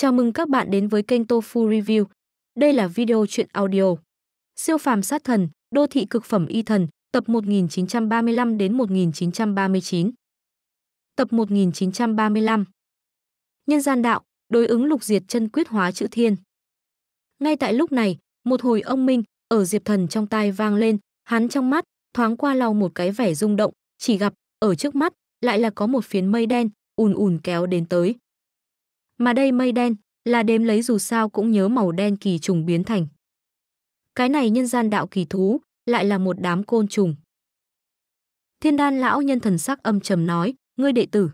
Chào mừng các bạn đến với kênh Tofu Review. Đây là video truyện audio. Siêu phàm sát thần, đô thị cực phẩm y thần, tập 1935 đến 1939. Tập 1935. Nhân gian đạo, đối ứng lục diệt chân quyết hóa chữ thiên. Ngay tại lúc này, một hồi ông minh ở Diệp Thần trong tai vang lên, hắn trong mắt thoáng qua lau một cái vẻ rung động, chỉ gặp ở trước mắt lại là có một phiến mây đen ùn ùn kéo đến tới. Mà đây mây đen, là đếm lấy dù sao cũng nhớ màu đen kỳ trùng biến thành. Cái này nhân gian đạo kỳ thú, lại là một đám côn trùng. Thiên đan lão nhân thần sắc âm trầm nói, ngươi đệ tử.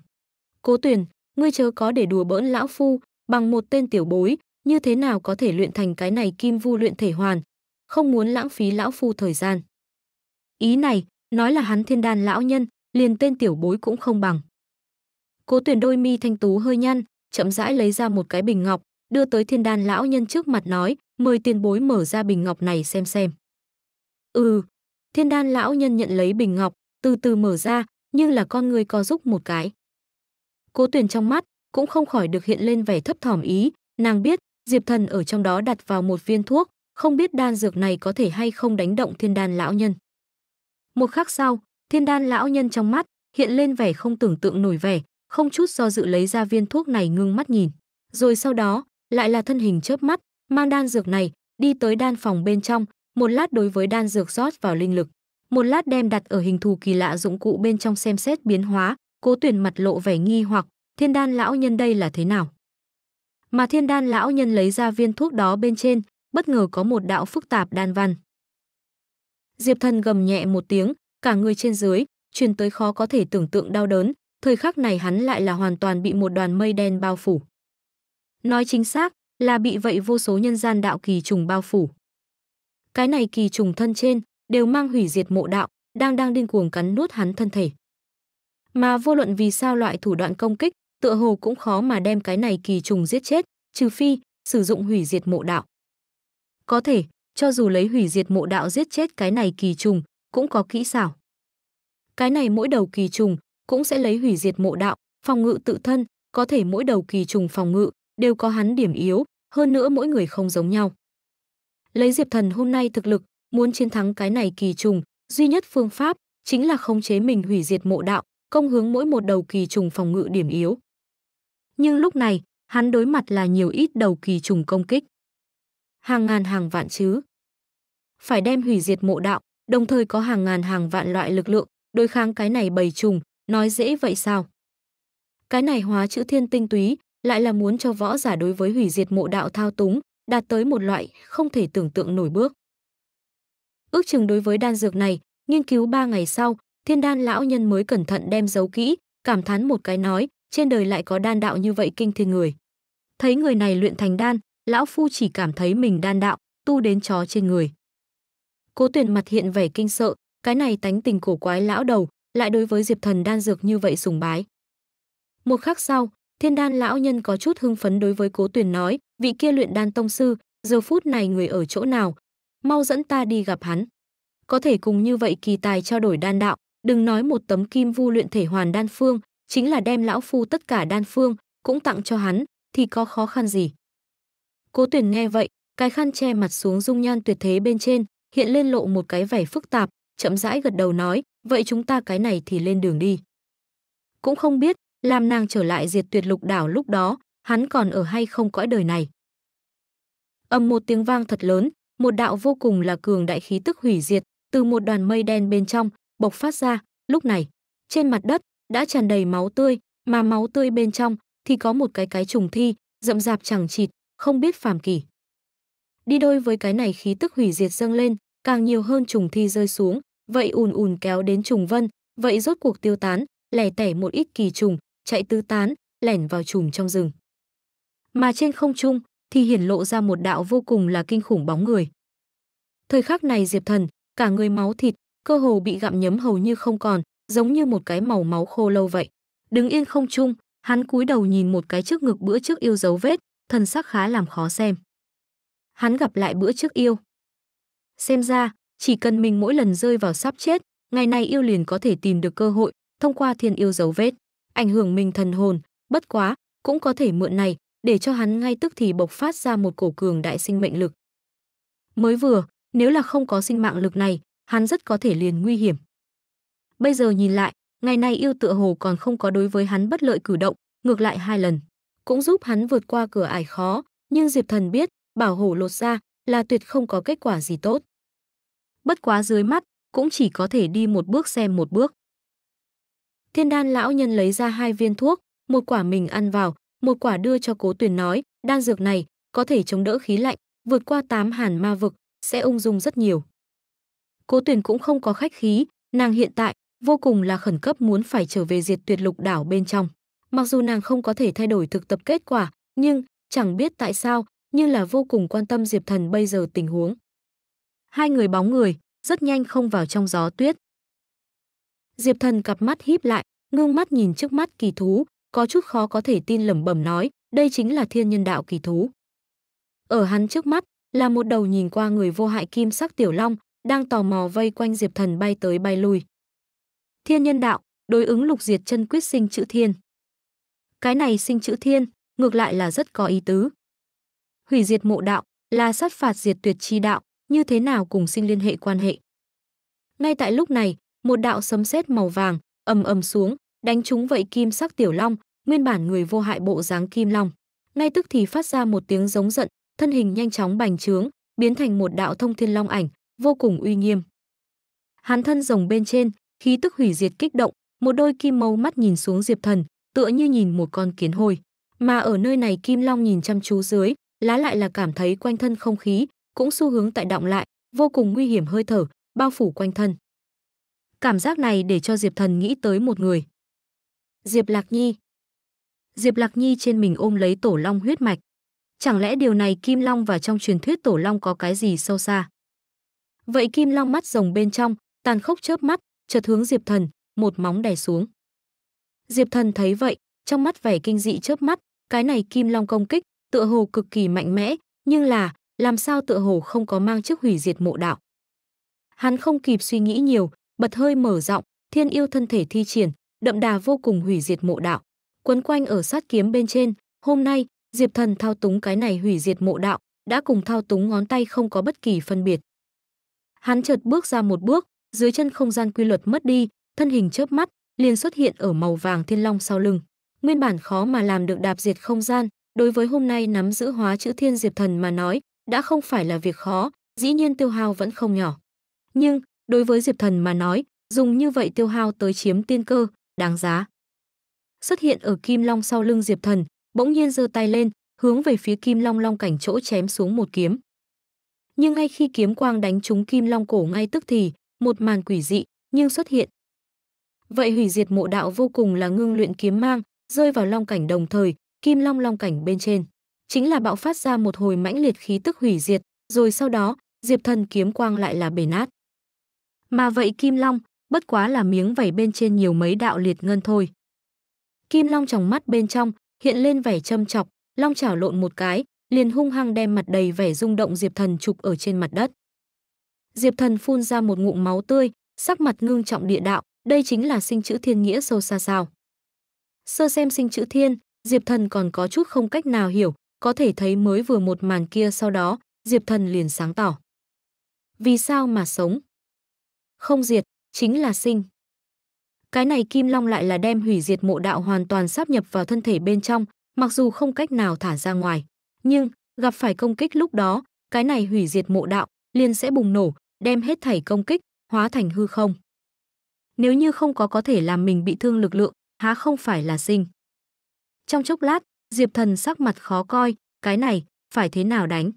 Cố tuyển, ngươi chớ có để đùa bỡn lão phu, bằng một tên tiểu bối, như thế nào có thể luyện thành cái này kim vu luyện thể hoàn, không muốn lãng phí lão phu thời gian. Ý này, nói là hắn thiên đan lão nhân, liền tên tiểu bối cũng không bằng. Cố tuyển đôi mi thanh tú hơi nhăn, chậm rãi lấy ra một cái bình ngọc, đưa tới thiên đan lão nhân trước mặt nói, mời tiền bối mở ra bình ngọc này xem xem. Ừ, thiên đan lão nhân nhận lấy bình ngọc, từ từ mở ra, nhưng là con người co giúp một cái. Cố tuyển trong mắt, cũng không khỏi được hiện lên vẻ thấp thỏm ý, nàng biết, Diệp thần ở trong đó đặt vào một viên thuốc, không biết đan dược này có thể hay không đánh động thiên đan lão nhân. Một khắc sau, thiên đan lão nhân trong mắt, hiện lên vẻ không tưởng tượng nổi vẻ, không chút do dự lấy ra viên thuốc này ngưng mắt nhìn. Rồi sau đó, lại là thân hình chớp mắt, mang đan dược này, đi tới đan phòng bên trong, một lát đối với đan dược rót vào linh lực. Một lát đem đặt ở hình thù kỳ lạ dụng cụ bên trong xem xét biến hóa, cố tuyển mặt lộ vẻ nghi hoặc, thiên đan lão nhân đây là thế nào? Mà thiên đan lão nhân lấy ra viên thuốc đó bên trên, bất ngờ có một đạo phức tạp đan văn. Diệp thần gầm nhẹ một tiếng, cả người trên dưới, truyền tới khó có thể tưởng tượng đau đớn, thời khắc này hắn lại là hoàn toàn bị một đoàn mây đen bao phủ. Nói chính xác là bị vậy vô số nhân gian đạo kỳ trùng bao phủ. Cái này kỳ trùng thân trên đều mang hủy diệt mộ đạo, đang đang điên cuồng cắn nuốt hắn thân thể. Mà vô luận vì sao loại thủ đoạn công kích, tựa hồ cũng khó mà đem cái này kỳ trùng giết chết, trừ phi sử dụng hủy diệt mộ đạo. Có thể, cho dù lấy hủy diệt mộ đạo giết chết cái này kỳ trùng, cũng có kỹ xảo. Cái này mỗi đầu kỳ trùng cũng sẽ lấy hủy diệt mộ đạo, phòng ngự tự thân, có thể mỗi đầu kỳ trùng phòng ngự đều có hắn điểm yếu, hơn nữa mỗi người không giống nhau. Lấy Diệp Thần hôm nay thực lực, muốn chiến thắng cái này kỳ trùng, duy nhất phương pháp chính là khống chế mình hủy diệt mộ đạo, công hướng mỗi một đầu kỳ trùng phòng ngự điểm yếu. Nhưng lúc này, hắn đối mặt là nhiều ít đầu kỳ trùng công kích. Hàng ngàn hàng vạn chứ. Phải đem hủy diệt mộ đạo, đồng thời có hàng ngàn hàng vạn loại lực lượng, đối kháng cái này bầy trùng, Nói dễ vậy sao? Cái này hóa chữ thiên tinh túy, lại là muốn cho võ giả đối với hủy diệt mộ đạo thao túng, đạt tới một loại không thể tưởng tượng nổi bước. Ước chừng đối với đan dược này, nghiên cứu ba ngày sau, thiên đan lão nhân mới cẩn thận đem giấu kỹ, cảm thán một cái nói, trên đời lại có đan đạo như vậy kinh thiên người. Thấy người này luyện thành đan, lão phu chỉ cảm thấy mình đan đạo, tu đến chó trên người. Cố tuyển mặt hiện vẻ kinh sợ, cái này tánh tình cổ quái lão đầu, lại đối với Diệp Thần đan dược như vậy sùng bái. Một khắc sau, Thiên Đan lão nhân có chút hưng phấn đối với Cố Tuyền nói, vị kia luyện đan tông sư, giờ phút này người ở chỗ nào? Mau dẫn ta đi gặp hắn. Có thể cùng như vậy kỳ tài trao đổi đan đạo, đừng nói một tấm kim vu luyện thể hoàn đan phương, chính là đem lão phu tất cả đan phương cũng tặng cho hắn thì có khó khăn gì. Cố Tuyền nghe vậy, cái khăn che mặt xuống dung nhan tuyệt thế bên trên, hiện lên lộ một cái vẻ phức tạp, chậm rãi gật đầu nói, vậy chúng ta cái này thì lên đường đi. Cũng không biết, làm nàng trở lại diệt tuyệt lục đảo lúc đó, hắn còn ở hay không cõi đời này. Âm một tiếng vang thật lớn, một đạo vô cùng là cường đại khí tức hủy diệt, từ một đoàn mây đen bên trong, bộc phát ra, lúc này, trên mặt đất đã tràn đầy máu tươi, mà máu tươi bên trong thì có một cái cái trùng thi, rậm rạp chẳng chịt, không biết phàm kỳ. Đi đôi với cái này khí tức hủy diệt dâng lên, càng nhiều hơn trùng thi rơi xuống, vậy ùn ùn kéo đến trùng vân, vậy rốt cuộc tiêu tán, lẻ tẻ một ít kỳ trùng, chạy tứ tán, lẻn vào trùm trong rừng. Mà trên không trung thì hiển lộ ra một đạo vô cùng là kinh khủng bóng người. Thời khắc này Diệp Thần, cả người máu thịt, cơ hồ bị gặm nhấm hầu như không còn, giống như một cái màu máu khô lâu vậy. Đứng yên không trung, hắn cúi đầu nhìn một cái trước ngực bữa trước yêu dấu vết, thần sắc khá làm khó xem. Hắn gặp lại bữa trước yêu. Xem ra, chỉ cần mình mỗi lần rơi vào sắp chết, ngày nay yêu liền có thể tìm được cơ hội, thông qua thiên yêu dấu vết, ảnh hưởng mình thần hồn, bất quá, cũng có thể mượn này, để cho hắn ngay tức thì bộc phát ra một cổ cường đại sinh mệnh lực. Mới vừa, nếu là không có sinh mạng lực này, hắn rất có thể liền nguy hiểm. Bây giờ nhìn lại, ngày nay yêu tựa hồ còn không có đối với hắn bất lợi cử động, ngược lại hai lần, cũng giúp hắn vượt qua cửa ải khó, nhưng Diệp Thần biết, bảo hộ lột ra là tuyệt không có kết quả gì tốt bất quá dưới mắt, cũng chỉ có thể đi một bước xem một bước. Thiên đan lão nhân lấy ra hai viên thuốc, một quả mình ăn vào, một quả đưa cho cố tuyển nói, đan dược này có thể chống đỡ khí lạnh, vượt qua tám hàn ma vực, sẽ ung dung rất nhiều. Cố tuyển cũng không có khách khí, nàng hiện tại vô cùng là khẩn cấp muốn phải trở về diệt tuyệt lục đảo bên trong. Mặc dù nàng không có thể thay đổi thực tập kết quả, nhưng chẳng biết tại sao, nhưng là vô cùng quan tâm Diệp Thần bây giờ tình huống. Hai người bóng người, rất nhanh không vào trong gió tuyết. Diệp Thần cặp mắt híp lại, ngưng mắt nhìn trước mắt kỳ thú, có chút khó có thể tin lẩm bẩm nói, đây chính là thiên nhân đạo kỳ thú. Ở hắn trước mắt là một đầu nhìn qua người vô hại kim sắc tiểu long, đang tò mò vây quanh Diệp Thần bay tới bay lui. Thiên nhân đạo, đối ứng lục diệt chân quyết sinh chữ thiên. Cái này sinh chữ thiên, ngược lại là rất có ý tứ. Hủy diệt mộ đạo là sát phạt diệt tuyệt chi đạo, như thế nào cùng sinh liên hệ quan hệ. Ngay tại lúc này, một đạo sấm sét màu vàng ầm ầm xuống, đánh trúng vậy kim sắc tiểu long, nguyên bản người vô hại bộ dáng kim long. Ngay tức thì phát ra một tiếng giống giận, thân hình nhanh chóng bành trướng, biến thành một đạo thông thiên long ảnh, vô cùng uy nghiêm. Hắn thân rồng bên trên, khí tức hủy diệt kích động, một đôi kim màu mắt nhìn xuống Diệp Thần, tựa như nhìn một con kiến hôi. Mà ở nơi này Kim Long nhìn chăm chú dưới, lá lại là cảm thấy quanh thân không khí, cũng xu hướng tại động lại, vô cùng nguy hiểm hơi thở, bao phủ quanh thân. Cảm giác này để cho Diệp Thần nghĩ tới một người. Diệp Lạc Nhi. Diệp Lạc Nhi trên mình ôm lấy tổ long huyết mạch. Chẳng lẽ điều này Kim Long và trong truyền thuyết tổ long có cái gì sâu xa? Vậy Kim Long mắt rồng bên trong, tàn khốc chớp mắt, chợt hướng Diệp Thần, một móng đè xuống. Diệp Thần thấy vậy, trong mắt vẻ kinh dị chớp mắt, cái này Kim Long công kích, tựa hồ cực kỳ mạnh mẽ, nhưng là làm sao tựa hồ không có mang chức hủy diệt mộ đạo. Hắn không kịp suy nghĩ nhiều, bật hơi mở rộng, thiên yêu thân thể thi triển, đậm đà vô cùng hủy diệt mộ đạo. Quấn quanh ở sát kiếm bên trên, hôm nay, Diệp Thần thao túng cái này hủy diệt mộ đạo, đã cùng thao túng ngón tay không có bất kỳ phân biệt. Hắn chợt bước ra một bước, dưới chân không gian quy luật mất đi, thân hình chớp mắt, liền xuất hiện ở màu vàng thiên long sau lưng. Nguyên bản khó mà làm được đạp diệt không gian, đối với hôm nay nắm giữ hóa chữ thiên diệp thần mà nói, đã không phải là việc khó, dĩ nhiên tiêu hao vẫn không nhỏ. Nhưng, đối với Diệp Thần mà nói, dùng như vậy tiêu hao tới chiếm tiên cơ, đáng giá. Xuất hiện ở Kim Long sau lưng Diệp Thần, bỗng nhiên giơ tay lên, hướng về phía Kim Long long cảnh chỗ chém xuống một kiếm. Nhưng ngay khi kiếm quang đánh trúng Kim Long cổ ngay tức thì, một màn quỷ dị nhưng xuất hiện. Vậy hủy diệt mộ đạo vô cùng là ngưng luyện kiếm mang, rơi vào long cảnh đồng thời, Kim Long long cảnh bên trên chính là bạo phát ra một hồi mãnh liệt khí tức hủy diệt, rồi sau đó, Diệp Thần kiếm quang lại là bể nát. Mà vậy Kim Long, bất quá là miếng vảy bên trên nhiều mấy đạo liệt ngân thôi. Kim Long trong mắt bên trong, hiện lên vẻ châm chọc, Long chảo lộn một cái, liền hung hăng đem mặt đầy vẻ rung động Diệp Thần chụp ở trên mặt đất. Diệp Thần phun ra một ngụm máu tươi, sắc mặt ngưng trọng địa đạo, đây chính là sinh chữ thiên nghĩa sâu xa sao. Sơ xem sinh chữ thiên, Diệp Thần còn có chút không cách nào hiểu, có thể thấy mới vừa một màn kia sau đó, Diệp Thần liền sáng tỏ. Vì sao mà sống? Không diệt, chính là sinh. Cái này Kim Long lại là đem hủy diệt mộ đạo hoàn toàn sáp nhập vào thân thể bên trong, mặc dù không cách nào thả ra ngoài. Nhưng, gặp phải công kích lúc đó, cái này hủy diệt mộ đạo liền sẽ bùng nổ, đem hết thảy công kích, hóa thành hư không. Nếu như không có có thể làm mình bị thương lực lượng, há không phải là sinh. Trong chốc lát, Diệp Thần sắc mặt khó coi, cái này, phải thế nào đánh?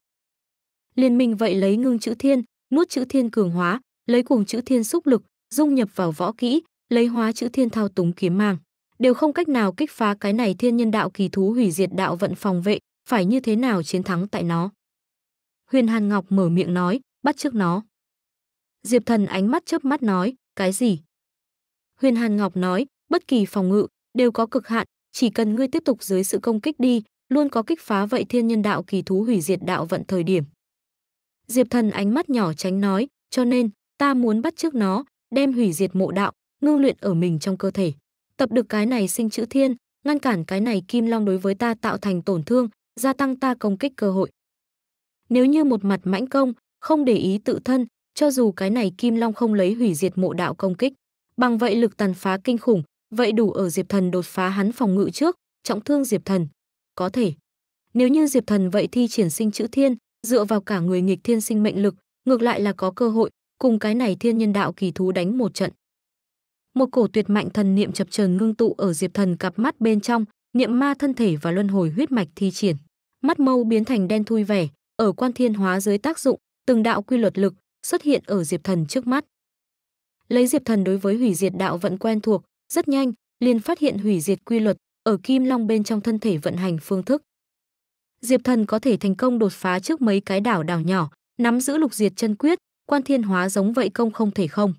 Liên minh vậy lấy ngưng chữ thiên, nuốt chữ thiên cường hóa, lấy cuồng chữ thiên xúc lực, dung nhập vào võ kỹ, lấy hóa chữ thiên thao túng kiếm mang. Đều không cách nào kích phá cái này thiên nhân đạo kỳ thú hủy diệt đạo vận phòng vệ, phải như thế nào chiến thắng tại nó. Huyền Hàn Ngọc mở miệng nói, bắt trước nó. Diệp Thần ánh mắt chớp mắt nói, cái gì? Huyền Hàn Ngọc nói, bất kỳ phòng ngự đều có cực hạn, chỉ cần ngươi tiếp tục dưới sự công kích đi, luôn có kích phá vậy thiên nhân đạo kỳ thú hủy diệt đạo vận thời điểm. Diệp Thần ánh mắt nhỏ tránh nói, cho nên ta muốn bắt trước nó, đem hủy diệt mộ đạo, ngưng luyện ở mình trong cơ thể. Tập được cái này sinh chữ thiên, ngăn cản cái này kim long đối với ta tạo thành tổn thương, gia tăng ta công kích cơ hội. Nếu như một mặt mãnh công, không để ý tự thân, cho dù cái này kim long không lấy hủy diệt mộ đạo công kích, bằng vậy lực tàn phá kinh khủng, Vậy đủ ở Diệp Thần đột phá hắn phòng ngự trước, trọng thương Diệp Thần. Có thể. Nếu như Diệp Thần vậy thi triển sinh chữ thiên, dựa vào cả người nghịch thiên sinh mệnh lực, ngược lại là có cơ hội cùng cái này thiên nhân đạo kỳ thú đánh một trận. Một cổ tuyệt mạnh thần niệm chập chờn ngưng tụ ở Diệp Thần cặp mắt bên trong, niệm ma thân thể và luân hồi huyết mạch thi triển. Mắt mâu biến thành đen thui vẻ, ở quan thiên hóa dưới tác dụng, từng đạo quy luật lực xuất hiện ở Diệp Thần trước mắt. Lấy Diệp Thần đối với hủy diệt đạo vận quen thuộc, rất nhanh, liền phát hiện hủy diệt quy luật ở Kim Long bên trong thân thể vận hành phương thức. Diệp Thần có thể thành công đột phá trước mấy cái đảo đảo nhỏ, nắm giữ lục diệt chân quyết, quan thiên hóa giống vậy công không thể không.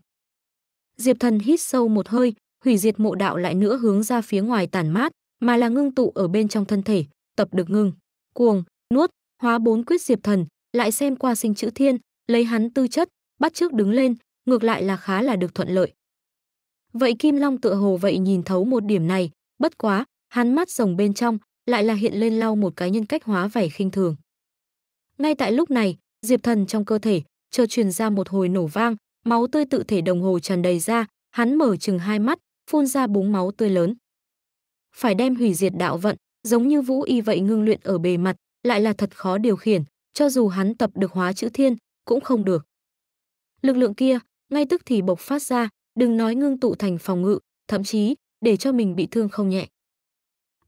Diệp Thần hít sâu một hơi, hủy diệt mộ đạo lại nữa hướng ra phía ngoài tản mát, mà là ngưng tụ ở bên trong thân thể, tập được ngưng, cuồng, nuốt, hóa bốn quyết Diệp Thần, lại xem qua sinh chữ thiên, lấy hắn tư chất, bắt trước đứng lên, ngược lại là khá là được thuận lợi. Vậy Kim Long tựa hồ vậy nhìn thấu một điểm này, bất quá, hắn mắt rồng bên trong lại là hiện lên lau một cái nhân cách hóa vẻ khinh thường. Ngay tại lúc này, Diệp Thần trong cơ thể chợt truyền ra một hồi nổ vang, máu tươi tự thể đồng hồ tràn đầy ra, hắn mở chừng hai mắt, phun ra búng máu tươi lớn. Phải đem hủy diệt đạo vận, giống như vũ y vậy ngưng luyện ở bề mặt, lại là thật khó điều khiển, cho dù hắn tập được hóa chữ thiên, cũng không được. Lực lượng kia, ngay tức thì bộc phát ra, đừng nói ngưng tụ thành phòng ngự, thậm chí để cho mình bị thương không nhẹ.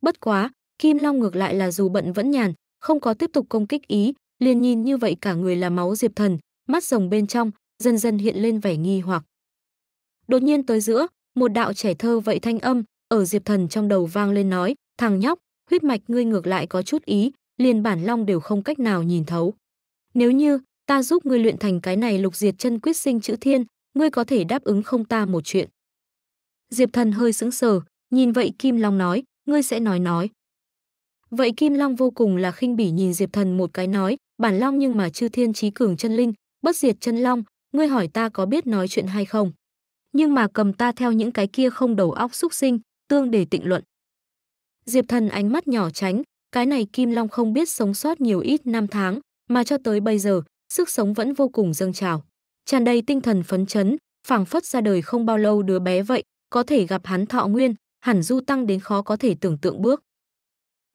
Bất quá, Kim Long ngược lại là dù bận vẫn nhàn, không có tiếp tục công kích ý, liền nhìn như vậy cả người là máu Diệp Thần, mắt rồng bên trong dần dần hiện lên vẻ nghi hoặc. Đột nhiên tới giữa, một đạo trẻ thơ vậy thanh âm ở Diệp Thần trong đầu vang lên nói, "Thằng nhóc, huyết mạch ngươi ngược lại có chút ý, liền bản long đều không cách nào nhìn thấu. Nếu như ta giúp ngươi luyện thành cái này lục diệt chân quyết sinh chữ thiên, ngươi có thể đáp ứng không ta một chuyện. Diệp thần hơi sững sờ, nhìn vậy Kim Long nói, ngươi sẽ nói nói. Vậy Kim Long vô cùng là khinh bỉ nhìn Diệp thần một cái nói, bản long nhưng mà chư thiên trí cường chân linh, bất diệt chân long, ngươi hỏi ta có biết nói chuyện hay không. Nhưng mà cầm ta theo những cái kia không đầu óc xúc sinh, tương để tịnh luận. Diệp thần ánh mắt nhỏ tránh, cái này Kim Long không biết sống sót nhiều ít năm tháng, mà cho tới bây giờ, sức sống vẫn vô cùng dâng trào tràn đầy tinh thần phấn chấn, phảng phất ra đời không bao lâu đứa bé vậy, có thể gặp hắn thọ nguyên, hẳn du tăng đến khó có thể tưởng tượng bước.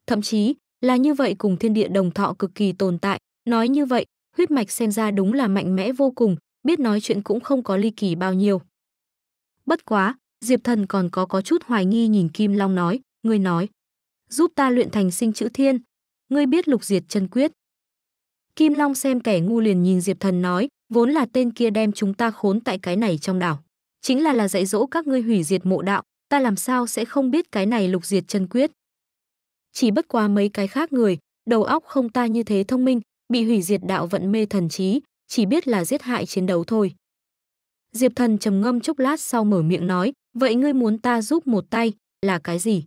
Thậm chí, là như vậy cùng thiên địa đồng thọ cực kỳ tồn tại, nói như vậy, huyết mạch xem ra đúng là mạnh mẽ vô cùng, biết nói chuyện cũng không có ly kỳ bao nhiêu. Bất quá, Diệp Thần còn có có chút hoài nghi nhìn Kim Long nói, ngươi nói, giúp ta luyện thành sinh chữ thiên, ngươi biết lục diệt chân quyết. Kim Long xem kẻ ngu liền nhìn Diệp Thần nói, vốn là tên kia đem chúng ta khốn tại cái này trong đảo chính là là dạy dỗ các ngươi hủy diệt mộ đạo ta làm sao sẽ không biết cái này lục diệt chân quyết chỉ bất quá mấy cái khác người đầu óc không ta như thế thông minh bị hủy diệt đạo vận mê thần trí chỉ biết là giết hại chiến đấu thôi diệp thần trầm ngâm chốc lát sau mở miệng nói vậy ngươi muốn ta giúp một tay là cái gì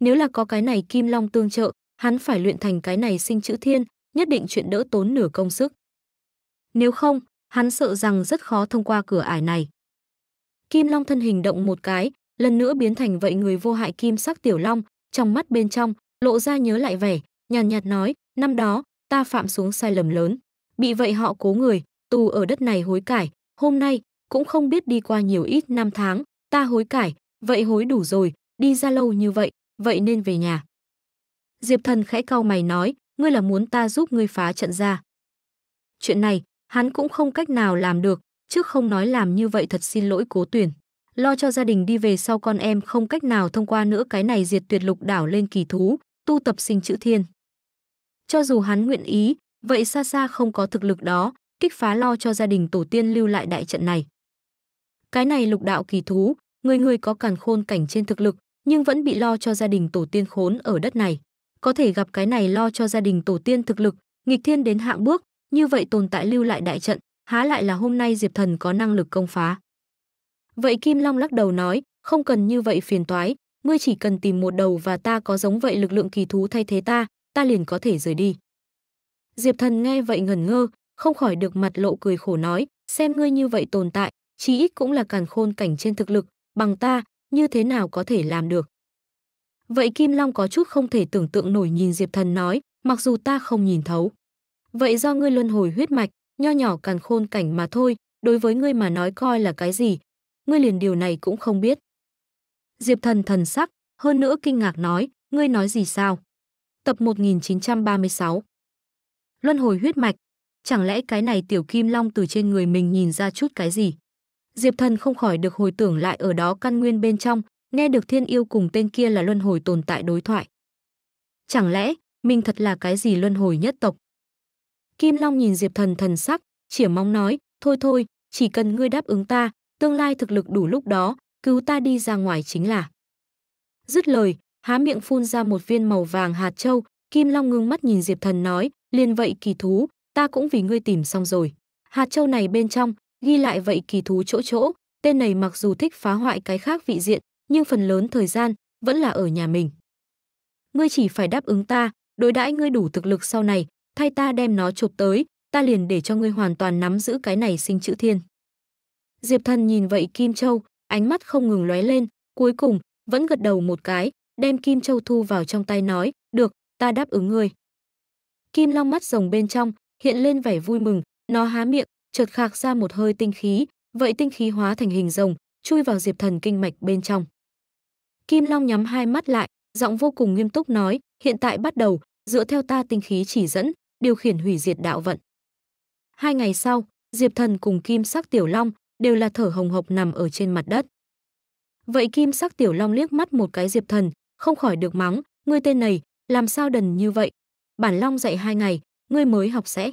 nếu là có cái này kim long tương trợ hắn phải luyện thành cái này sinh chữ thiên nhất định chuyện đỡ tốn nửa công sức nếu không, hắn sợ rằng rất khó thông qua cửa ải này. Kim Long thân hình động một cái, lần nữa biến thành vậy người vô hại kim sắc tiểu long, trong mắt bên trong lộ ra nhớ lại vẻ, nhàn nhạt, nhạt nói, năm đó ta phạm xuống sai lầm lớn, bị vậy họ cố người, tù ở đất này hối cải, hôm nay cũng không biết đi qua nhiều ít năm tháng, ta hối cải, vậy hối đủ rồi, đi ra lâu như vậy, vậy nên về nhà. Diệp Thần khẽ cau mày nói, ngươi là muốn ta giúp ngươi phá trận ra. Chuyện này, Hắn cũng không cách nào làm được, chứ không nói làm như vậy thật xin lỗi cố tuyển. Lo cho gia đình đi về sau con em không cách nào thông qua nữa cái này diệt tuyệt lục đảo lên kỳ thú, tu tập sinh chữ thiên. Cho dù hắn nguyện ý, vậy xa xa không có thực lực đó, kích phá lo cho gia đình tổ tiên lưu lại đại trận này. Cái này lục đạo kỳ thú, người người có càn khôn cảnh trên thực lực, nhưng vẫn bị lo cho gia đình tổ tiên khốn ở đất này. Có thể gặp cái này lo cho gia đình tổ tiên thực lực, nghịch thiên đến hạng bước, như vậy tồn tại lưu lại đại trận, há lại là hôm nay Diệp Thần có năng lực công phá. Vậy Kim Long lắc đầu nói, không cần như vậy phiền toái, ngươi chỉ cần tìm một đầu và ta có giống vậy lực lượng kỳ thú thay thế ta, ta liền có thể rời đi. Diệp Thần nghe vậy ngẩn ngơ, không khỏi được mặt lộ cười khổ nói, xem ngươi như vậy tồn tại, chí ít cũng là càn khôn cảnh trên thực lực, bằng ta, như thế nào có thể làm được. Vậy Kim Long có chút không thể tưởng tượng nổi nhìn Diệp Thần nói, mặc dù ta không nhìn thấu. Vậy do ngươi luân hồi huyết mạch, nho nhỏ càn khôn cảnh mà thôi, đối với ngươi mà nói coi là cái gì, ngươi liền điều này cũng không biết. Diệp Thần thần sắc, hơn nữa kinh ngạc nói, ngươi nói gì sao? Tập 1936 Luân hồi huyết mạch, chẳng lẽ cái này tiểu kim long từ trên người mình nhìn ra chút cái gì? Diệp Thần không khỏi được hồi tưởng lại ở đó căn nguyên bên trong, nghe được thiên yêu cùng tên kia là luân hồi tồn tại đối thoại. Chẳng lẽ, mình thật là cái gì luân hồi nhất tộc? Kim Long nhìn Diệp Thần thần sắc, chỉ mong nói, thôi thôi, chỉ cần ngươi đáp ứng ta, tương lai thực lực đủ lúc đó, cứu ta đi ra ngoài chính là. Dứt lời, há miệng phun ra một viên màu vàng hạt châu, Kim Long ngưng mắt nhìn Diệp Thần nói, liền vậy kỳ thú, ta cũng vì ngươi tìm xong rồi. Hạt châu này bên trong, ghi lại vậy kỳ thú chỗ chỗ, tên này mặc dù thích phá hoại cái khác vị diện, nhưng phần lớn thời gian vẫn là ở nhà mình. Ngươi chỉ phải đáp ứng ta, đối đãi ngươi đủ thực lực sau này, thay ta đem nó chụp tới, ta liền để cho ngươi hoàn toàn nắm giữ cái này sinh chữ thiên. Diệp Thần nhìn vậy Kim Châu, ánh mắt không ngừng lóe lên, cuối cùng vẫn gật đầu một cái, đem Kim Châu thu vào trong tay nói, được, ta đáp ứng ngươi. Kim Long mắt rồng bên trong, hiện lên vẻ vui mừng, nó há miệng, chợt khạc ra một hơi tinh khí, vậy tinh khí hóa thành hình rồng, chui vào Diệp Thần kinh mạch bên trong. Kim Long nhắm hai mắt lại, giọng vô cùng nghiêm túc nói, hiện tại bắt đầu, dựa theo ta tinh khí chỉ dẫn, điều khiển hủy diệt đạo vận. Hai ngày sau, Diệp Thần cùng Kim Sắc Tiểu Long đều là thở hồng hộc nằm ở trên mặt đất. Vậy Kim Sắc Tiểu Long liếc mắt một cái Diệp Thần, không khỏi được mắng, ngươi tên này, làm sao đần như vậy? Bản Long dạy hai ngày, ngươi mới học sẽ.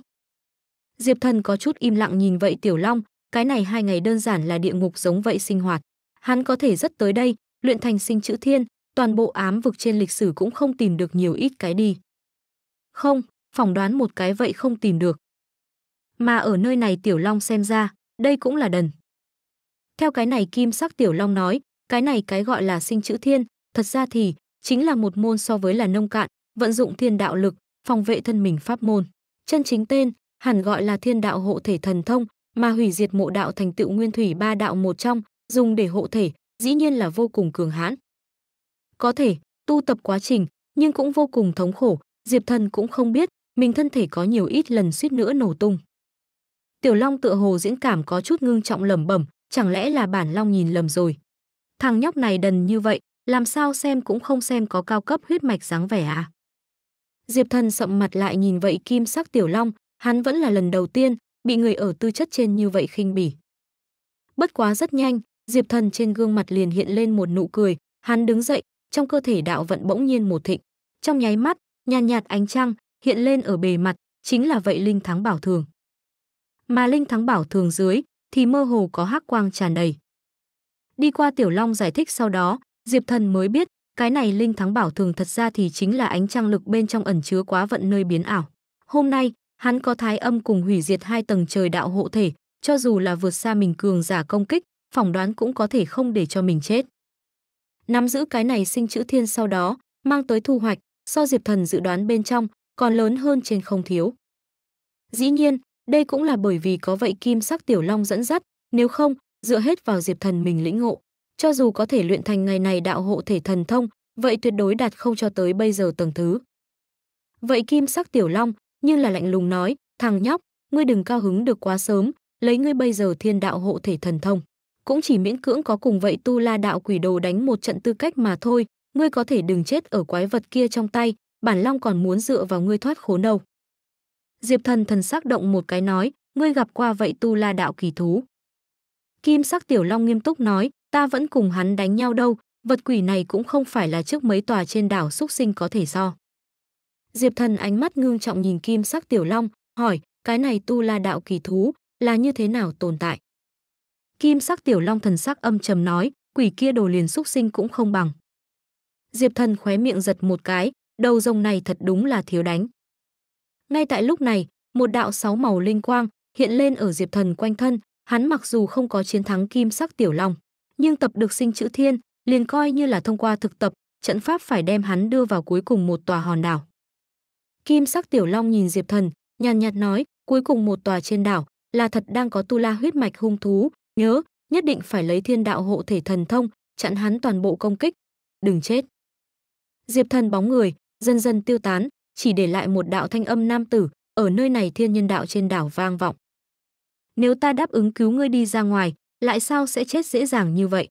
Diệp Thần có chút im lặng nhìn vậy Tiểu Long, cái này hai ngày đơn giản là địa ngục giống vậy sinh hoạt. Hắn có thể rất tới đây, luyện thành sinh chữ thiên, toàn bộ ám vực trên lịch sử cũng không tìm được nhiều ít cái đi. Không, phỏng đoán một cái vậy không tìm được. Mà ở nơi này Tiểu Long xem ra, đây cũng là đần. Theo cái này kim sắc Tiểu Long nói, cái này cái gọi là sinh chữ thiên, thật ra thì chính là một môn so với là nông cạn, vận dụng thiên đạo lực, phòng vệ thân mình pháp môn. Chân chính tên, hẳn gọi là thiên đạo hộ thể thần thông, mà hủy diệt mộ đạo thành tựu nguyên thủy ba đạo một trong, dùng để hộ thể, dĩ nhiên là vô cùng cường hãn. Có thể, tu tập quá trình, nhưng cũng vô cùng thống khổ, Diệp Thần cũng không biết mình thân thể có nhiều ít lần suýt nữa nổ tung. Tiểu Long tựa hồ diễn cảm có chút ngưng trọng lẩm bẩm, chẳng lẽ là bản Long nhìn lầm rồi. Thằng nhóc này đần như vậy, làm sao xem cũng không xem có cao cấp huyết mạch dáng vẻ à. Diệp thần sậm mặt lại nhìn vậy kim sắc Tiểu Long, hắn vẫn là lần đầu tiên bị người ở tư chất trên như vậy khinh bỉ. Bất quá rất nhanh, Diệp thần trên gương mặt liền hiện lên một nụ cười, hắn đứng dậy, trong cơ thể đạo vận bỗng nhiên một thịnh. Trong nháy mắt, nhàn nhạt ánh trăng, hiện lên ở bề mặt chính là vậy linh thắng bảo thường. Mà linh thắng bảo thường dưới thì mơ hồ có hắc quang tràn đầy. Đi qua Tiểu Long giải thích sau đó, Diệp Thần mới biết, cái này linh thắng bảo thường thật ra thì chính là ánh trăng lực bên trong ẩn chứa quá vận nơi biến ảo. Hôm nay, hắn có thái âm cùng hủy diệt hai tầng trời đạo hộ thể, cho dù là vượt xa mình cường giả công kích, phỏng đoán cũng có thể không để cho mình chết. Nắm giữ cái này sinh chữ thiên sau đó, mang tới thu hoạch, so Diệp Thần dự đoán bên trong, còn lớn hơn trên không thiếu. Dĩ nhiên, đây cũng là bởi vì có vậy kim sắc tiểu long dẫn dắt, nếu không, dựa hết vào diệp thần mình lĩnh ngộ. Cho dù có thể luyện thành ngày này đạo hộ thể thần thông, vậy tuyệt đối đạt không cho tới bây giờ tầng thứ. Vậy kim sắc tiểu long, như là lạnh lùng nói, thằng nhóc, ngươi đừng cao hứng được quá sớm, lấy ngươi bây giờ thiên đạo hộ thể thần thông. Cũng chỉ miễn cưỡng có cùng vậy tu la đạo quỷ đồ đánh một trận tư cách mà thôi, ngươi có thể đừng chết ở quái vật kia trong tay, bản long còn muốn dựa vào ngươi thoát khốn đâu. Diệp thần thần sắc động một cái nói, ngươi gặp qua vậy tu la đạo kỳ thú. Kim sắc tiểu long nghiêm túc nói, ta vẫn cùng hắn đánh nhau đâu, vật quỷ này cũng không phải là trước mấy tòa trên đảo xúc sinh có thể so. Diệp thần ánh mắt ngưng trọng nhìn kim sắc tiểu long, hỏi, cái này tu la đạo kỳ thú, là như thế nào tồn tại? Kim sắc tiểu long thần sắc âm trầm nói, quỷ kia đồ liền xúc sinh cũng không bằng. Diệp thần khóe miệng giật một cái, đầu rồng này thật đúng là thiếu đánh. Ngay tại lúc này, một đạo sáu màu linh quang hiện lên ở Diệp Thần quanh thân, hắn mặc dù không có chiến thắng kim sắc tiểu long, nhưng tập được sinh chữ thiên, liền coi như là thông qua thực tập, trận pháp phải đem hắn đưa vào cuối cùng một tòa hòn đảo. Kim sắc tiểu long nhìn Diệp Thần, nhàn nhạt nói, cuối cùng một tòa trên đảo là thật đang có tu la huyết mạch hung thú, nhớ, nhất định phải lấy thiên đạo hộ thể thần thông, chặn hắn toàn bộ công kích, đừng chết. Diệp Thần bóng người dần dần tiêu tán, chỉ để lại một đạo thanh âm nam tử, ở nơi này thiên nhân đạo trên đảo vang vọng. Nếu ta đáp ứng cứu ngươi đi ra ngoài, lại sao sẽ chết dễ dàng như vậy?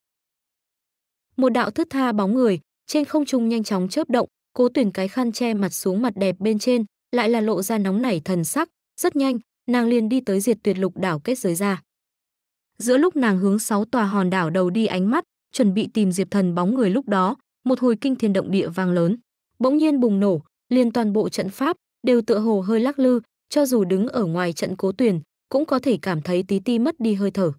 Một đạo thất tha bóng người, trên không trung nhanh chóng chớp động, cố tuyển cái khăn che mặt xuống mặt đẹp bên trên, lại là lộ ra nóng nảy thần sắc, rất nhanh, nàng liền đi tới diệt tuyệt lục đảo kết giới ra. Giữa lúc nàng hướng sáu tòa hòn đảo đầu đi ánh mắt, chuẩn bị tìm Diệp Thần bóng người lúc đó, một hồi kinh thiên động địa vang lớn bỗng nhiên bùng nổ, liền toàn bộ trận pháp đều tựa hồ hơi lắc lư, cho dù đứng ở ngoài trận Cố Tuyền, cũng có thể cảm thấy tí ti mất đi hơi thở.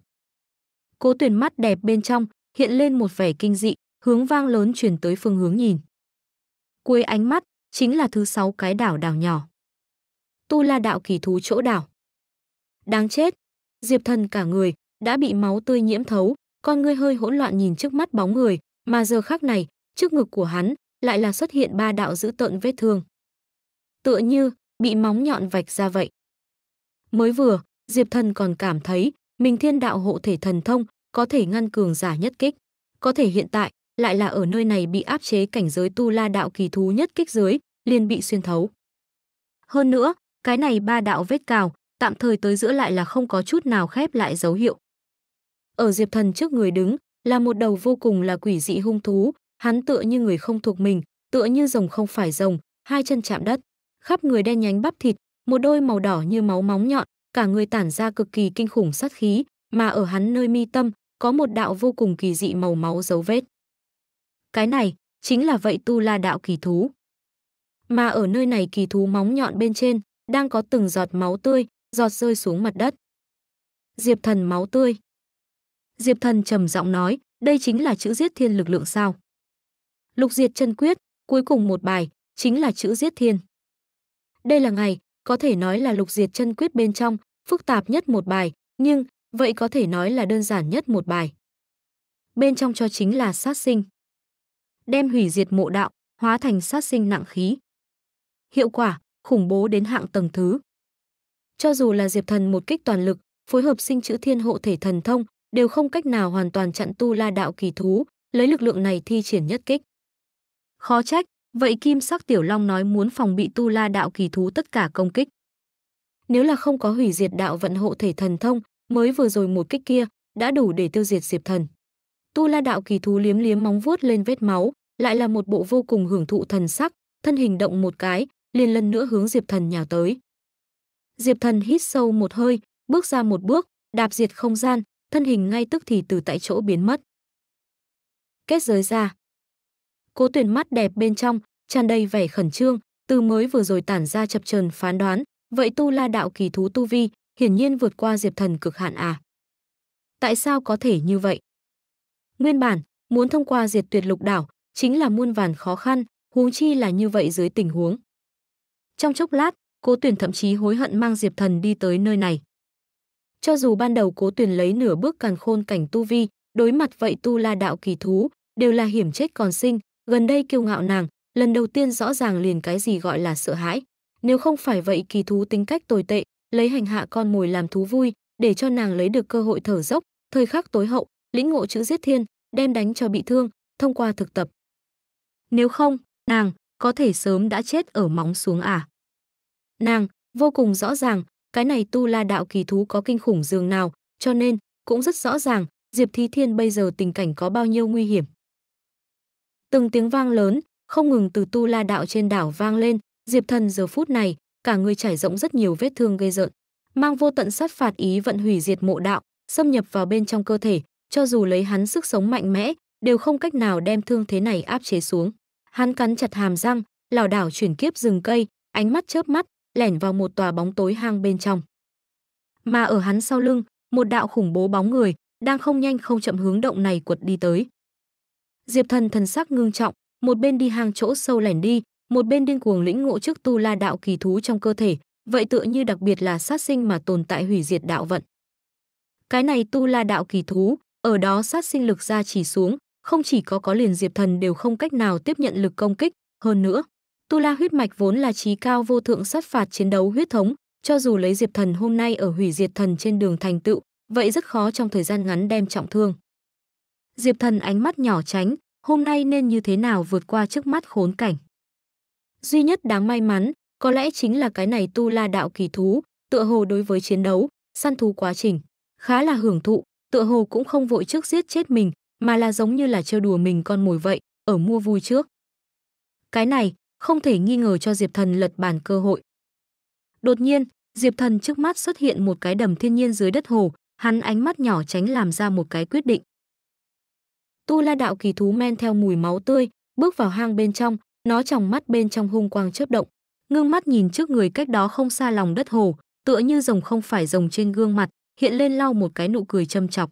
Cố Tuyền mắt đẹp bên trong hiện lên một vẻ kinh dị, hướng vang lớn truyền tới phương hướng nhìn. Cuối ánh mắt chính là thứ sáu cái đảo đảo nhỏ. Tu La đạo kỳ thú chỗ đảo. Đáng chết, Diệp Thần cả người đã bị máu tươi nhiễm thấu, con ngươi hơi hỗn loạn nhìn trước mắt bóng người, mà giờ khắc này, trước ngực của hắn lại là xuất hiện ba đạo dữ tợn vết thương. Tựa như bị móng nhọn vạch ra vậy. Mới vừa, Diệp Thần còn cảm thấy mình thiên đạo hộ thể thần thông có thể ngăn cường giả nhất kích. Có thể hiện tại, lại là ở nơi này bị áp chế cảnh giới tu la đạo kỳ thú nhất kích dưới, liền bị xuyên thấu. Hơn nữa, cái này ba đạo vết cào, tạm thời tới giữa lại là không có chút nào khép lại dấu hiệu. Ở Diệp Thần trước người đứng, là một đầu vô cùng là quỷ dị hung thú, Hắn tựa như người không thuộc mình, tựa như rồng không phải rồng, hai chân chạm đất, khắp người đen nhánh bắp thịt, một đôi màu đỏ như máu móng nhọn, cả người tản ra cực kỳ kinh khủng sát khí, mà ở hắn nơi mi tâm có một đạo vô cùng kỳ dị màu máu dấu vết. Cái này chính là vậy tu la đạo kỳ thú. Mà ở nơi này kỳ thú móng nhọn bên trên đang có từng giọt máu tươi, giọt rơi xuống mặt đất. Diệp thần máu tươi. Diệp thần trầm giọng nói, đây chính là chữ giết thiên lực lượng sao? Lục diệt chân quyết, cuối cùng một bài, chính là chữ giết thiên. Đây là ngày, có thể nói là lục diệt chân quyết bên trong, phức tạp nhất một bài, nhưng vậy có thể nói là đơn giản nhất một bài. Bên trong cho chính là sát sinh. Đem hủy diệt mộ đạo, hóa thành sát sinh nặng khí. Hiệu quả, khủng bố đến hạng tầng thứ. Cho dù là Diệp Thần một kích toàn lực, phối hợp sinh chữ thiên hộ thể thần thông, đều không cách nào hoàn toàn chặn tu la đạo kỳ thú, lấy lực lượng này thi triển nhất kích. Khó trách, vậy kim sắc tiểu long nói muốn phòng bị tu la đạo kỳ thú tất cả công kích. Nếu là không có hủy diệt đạo vận hộ thể thần thông, mới vừa rồi một kích kia đã đủ để tiêu diệt diệp thần. Tu la đạo kỳ thú liếm liếm móng vuốt lên vết máu, lại là một bộ vô cùng hưởng thụ thần sắc, thân hình động một cái, liền lần nữa hướng diệp thần nhào tới. Diệp thần hít sâu một hơi, bước ra một bước, đạp diệt không gian, thân hình ngay tức thì từ tại chỗ biến mất. Kết giới ra. Cố tuyển mắt đẹp bên trong, tràn đầy vẻ khẩn trương, từ mới vừa rồi tản ra chập chờn phán đoán, vậy tu la đạo kỳ thú tu vi, hiển nhiên vượt qua diệp thần cực hạn à. Tại sao có thể như vậy? Nguyên bản, muốn thông qua diệt tuyệt lục đảo, chính là muôn vàn khó khăn, huống chi là như vậy dưới tình huống. Trong chốc lát, cố tuyển thậm chí hối hận mang diệp thần đi tới nơi này. Cho dù ban đầu cố tuyển lấy nửa bước càn khôn cảnh tu vi, đối mặt vậy tu la đạo kỳ thú, đều là hiểm chết còn sinh, gần đây kiêu ngạo nàng, lần đầu tiên rõ ràng liền cái gì gọi là sợ hãi. Nếu không phải vậy kỳ thú tính cách tồi tệ, lấy hành hạ con mồi làm thú vui, để cho nàng lấy được cơ hội thở dốc, thời khắc tối hậu, lĩnh ngộ chữ giết thiên, đem đánh cho bị thương, thông qua thực tập. Nếu không, nàng có thể sớm đã chết ở móng xuống à. Nàng vô cùng rõ ràng, cái này tu la đạo kỳ thú có kinh khủng dường nào, cho nên cũng rất rõ ràng Diệp Thí Thiên bây giờ tình cảnh có bao nhiêu nguy hiểm. Từng tiếng vang lớn, không ngừng từ tu la đạo trên đảo vang lên, Diệp Thần giờ phút này, cả người trải rộng rất nhiều vết thương gây rợn, mang vô tận sát phạt ý vận hủy diệt mộ đạo, xâm nhập vào bên trong cơ thể, cho dù lấy hắn sức sống mạnh mẽ, đều không cách nào đem thương thế này áp chế xuống. Hắn cắn chặt hàm răng, lảo đảo chuyển kiếp rừng cây, ánh mắt chớp mắt, lẻn vào một tòa bóng tối hang bên trong. Mà ở hắn sau lưng, một đạo khủng bố bóng người đang không nhanh không chậm hướng động này quật đi tới. Diệp Thần thần sắc ngưng trọng, một bên đi hàng chỗ sâu lẻn đi, một bên điên cuồng lĩnh ngộ trước tu la đạo kỳ thú trong cơ thể, vậy tựa như đặc biệt là sát sinh mà tồn tại hủy diệt đạo vận. Cái này tu la đạo kỳ thú, ở đó sát sinh lực ra chỉ xuống, không chỉ có có liền Diệp Thần đều không cách nào tiếp nhận lực công kích, hơn nữa, tu la huyết mạch vốn là trí cao vô thượng sát phạt chiến đấu huyết thống, cho dù lấy Diệp Thần hôm nay ở hủy diệt thần trên đường thành tựu, vậy rất khó trong thời gian ngắn đem trọng thương. Diệp Thần ánh mắt nhỏ tránh, hôm nay nên như thế nào vượt qua trước mắt khốn cảnh. Duy nhất đáng may mắn, có lẽ chính là cái này tu la đạo kỳ thú, tựa hồ đối với chiến đấu, săn thú quá trình, khá là hưởng thụ, tựa hồ cũng không vội trước giết chết mình, mà là giống như là trêu đùa mình con mồi vậy, ở mua vui trước. Cái này, không thể nghi ngờ cho Diệp Thần lật bàn cơ hội. Đột nhiên, Diệp Thần trước mắt xuất hiện một cái đầm thiên nhiên dưới đất hồ, hắn ánh mắt nhỏ tránh làm ra một cái quyết định. Tu La đạo kỳ thú men theo mùi máu tươi, bước vào hang bên trong, nó tròng mắt bên trong hung quang chớp động, ngưng mắt nhìn trước người cách đó không xa lòng đất hồ, tựa như rồng không phải rồng trên gương mặt, hiện lên lau một cái nụ cười châm chọc.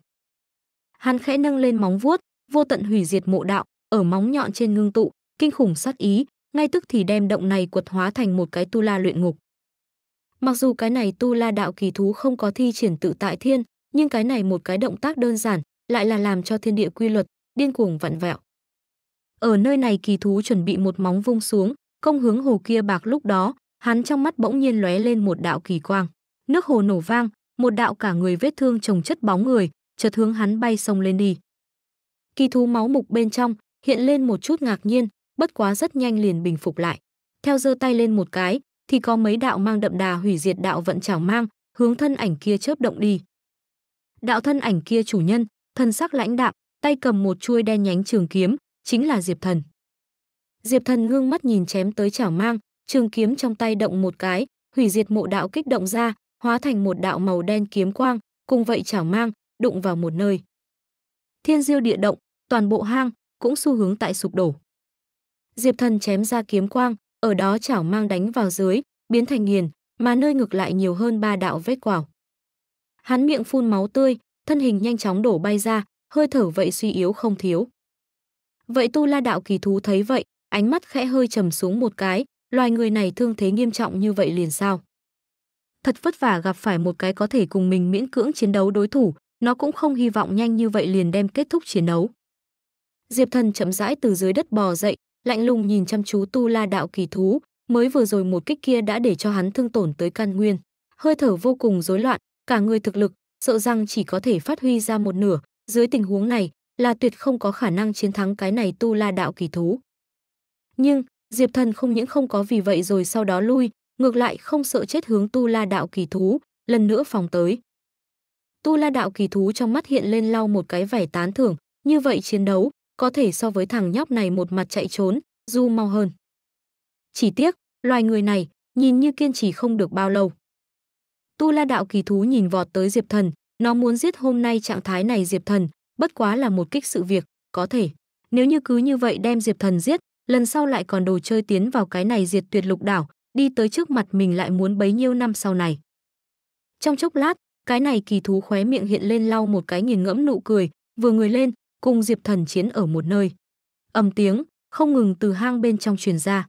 Hắn khẽ nâng lên móng vuốt, vô tận hủy diệt mộ đạo, ở móng nhọn trên ngưng tụ, kinh khủng sát ý, ngay tức thì đem động này quật hóa thành một cái tu la luyện ngục. Mặc dù cái này tu la đạo kỳ thú không có thi triển tự tại thiên, nhưng cái này một cái động tác đơn giản, lại là làm cho thiên địa quy luật, điên cuồng vặn vẹo. Ở nơi này kỳ thú chuẩn bị một móng vung xuống, công hướng hồ kia bạc lúc đó, hắn trong mắt bỗng nhiên lóe lên một đạo kỳ quang. Nước hồ nổ vang, một đạo cả người vết thương chồng chất bóng người, chợt hướng hắn bay sông lên đi. Kỳ thú máu mục bên trong hiện lên một chút ngạc nhiên, bất quá rất nhanh liền bình phục lại. Theo giơ tay lên một cái, thì có mấy đạo mang đậm đà hủy diệt đạo vận chảo mang, hướng thân ảnh kia chớp động đi. Đạo thân ảnh kia chủ nhân, thân sắc lãnh đạm, tay cầm một chuôi đen nhánh trường kiếm, chính là Diệp Thần. Diệp Thần ngương mắt nhìn chém tới chảo mang, trường kiếm trong tay động một cái, hủy diệt mộ đạo kích động ra, hóa thành một đạo màu đen kiếm quang, cùng vậy chảo mang, đụng vào một nơi. Thiên diêu địa động, toàn bộ hang, cũng xu hướng tại sụp đổ. Diệp thần chém ra kiếm quang, ở đó chảo mang đánh vào dưới, biến thành nghiền, mà nơi ngược lại nhiều hơn ba đạo vết quảo. Hắn miệng phun máu tươi, thân hình nhanh chóng đổ bay ra, hơi thở vậy suy yếu không thiếu. Vậy tu la đạo kỳ thú thấy vậy, ánh mắt khẽ hơi trầm xuống một cái, loài người này thương thế nghiêm trọng như vậy liền sao. Thật vất vả gặp phải một cái có thể cùng mình miễn cưỡng chiến đấu đối thủ, nó cũng không hy vọng nhanh như vậy liền đem kết thúc chiến đấu. Diệp thần chậm rãi từ dưới đất bò dậy, lạnh lùng nhìn chăm chú tu la đạo kỳ thú, mới vừa rồi một kích kia đã để cho hắn thương tổn tới căn nguyên. Hơi thở vô cùng rối loạn, cả người thực lực, sợ rằng chỉ có thể phát huy ra một nửa, dưới tình huống này là tuyệt không có khả năng chiến thắng cái này tu la đạo kỳ thú. Nhưng, Diệp Thần không những không có vì vậy rồi sau đó lui, ngược lại không sợ chết hướng tu la đạo kỳ thú, lần nữa phòng tới. Tu la đạo kỳ thú trong mắt hiện lên lau một cái vẻ tán thưởng, như vậy chiến đấu, có thể so với thằng nhóc này một mặt chạy trốn, du mau hơn. Chỉ tiếc, loài người này, nhìn như kiên trì không được bao lâu. Tu la đạo kỳ thú nhìn vọt tới Diệp Thần, nó muốn giết hôm nay trạng thái này Diệp Thần, bất quá là một kích sự việc, có thể. Nếu như cứ như vậy đem Diệp Thần giết, lần sau lại còn đồ chơi tiến vào cái này diệt tuyệt lục đảo, đi tới trước mặt mình lại muốn bấy nhiêu năm sau này. Trong chốc lát, cái này kỳ thú khóe miệng hiện lên lau một cái nghiền ngẫm nụ cười, vừa người lên, cùng Diệp Thần chiến ở một nơi. Ầm tiếng, không ngừng từ hang bên trong truyền ra.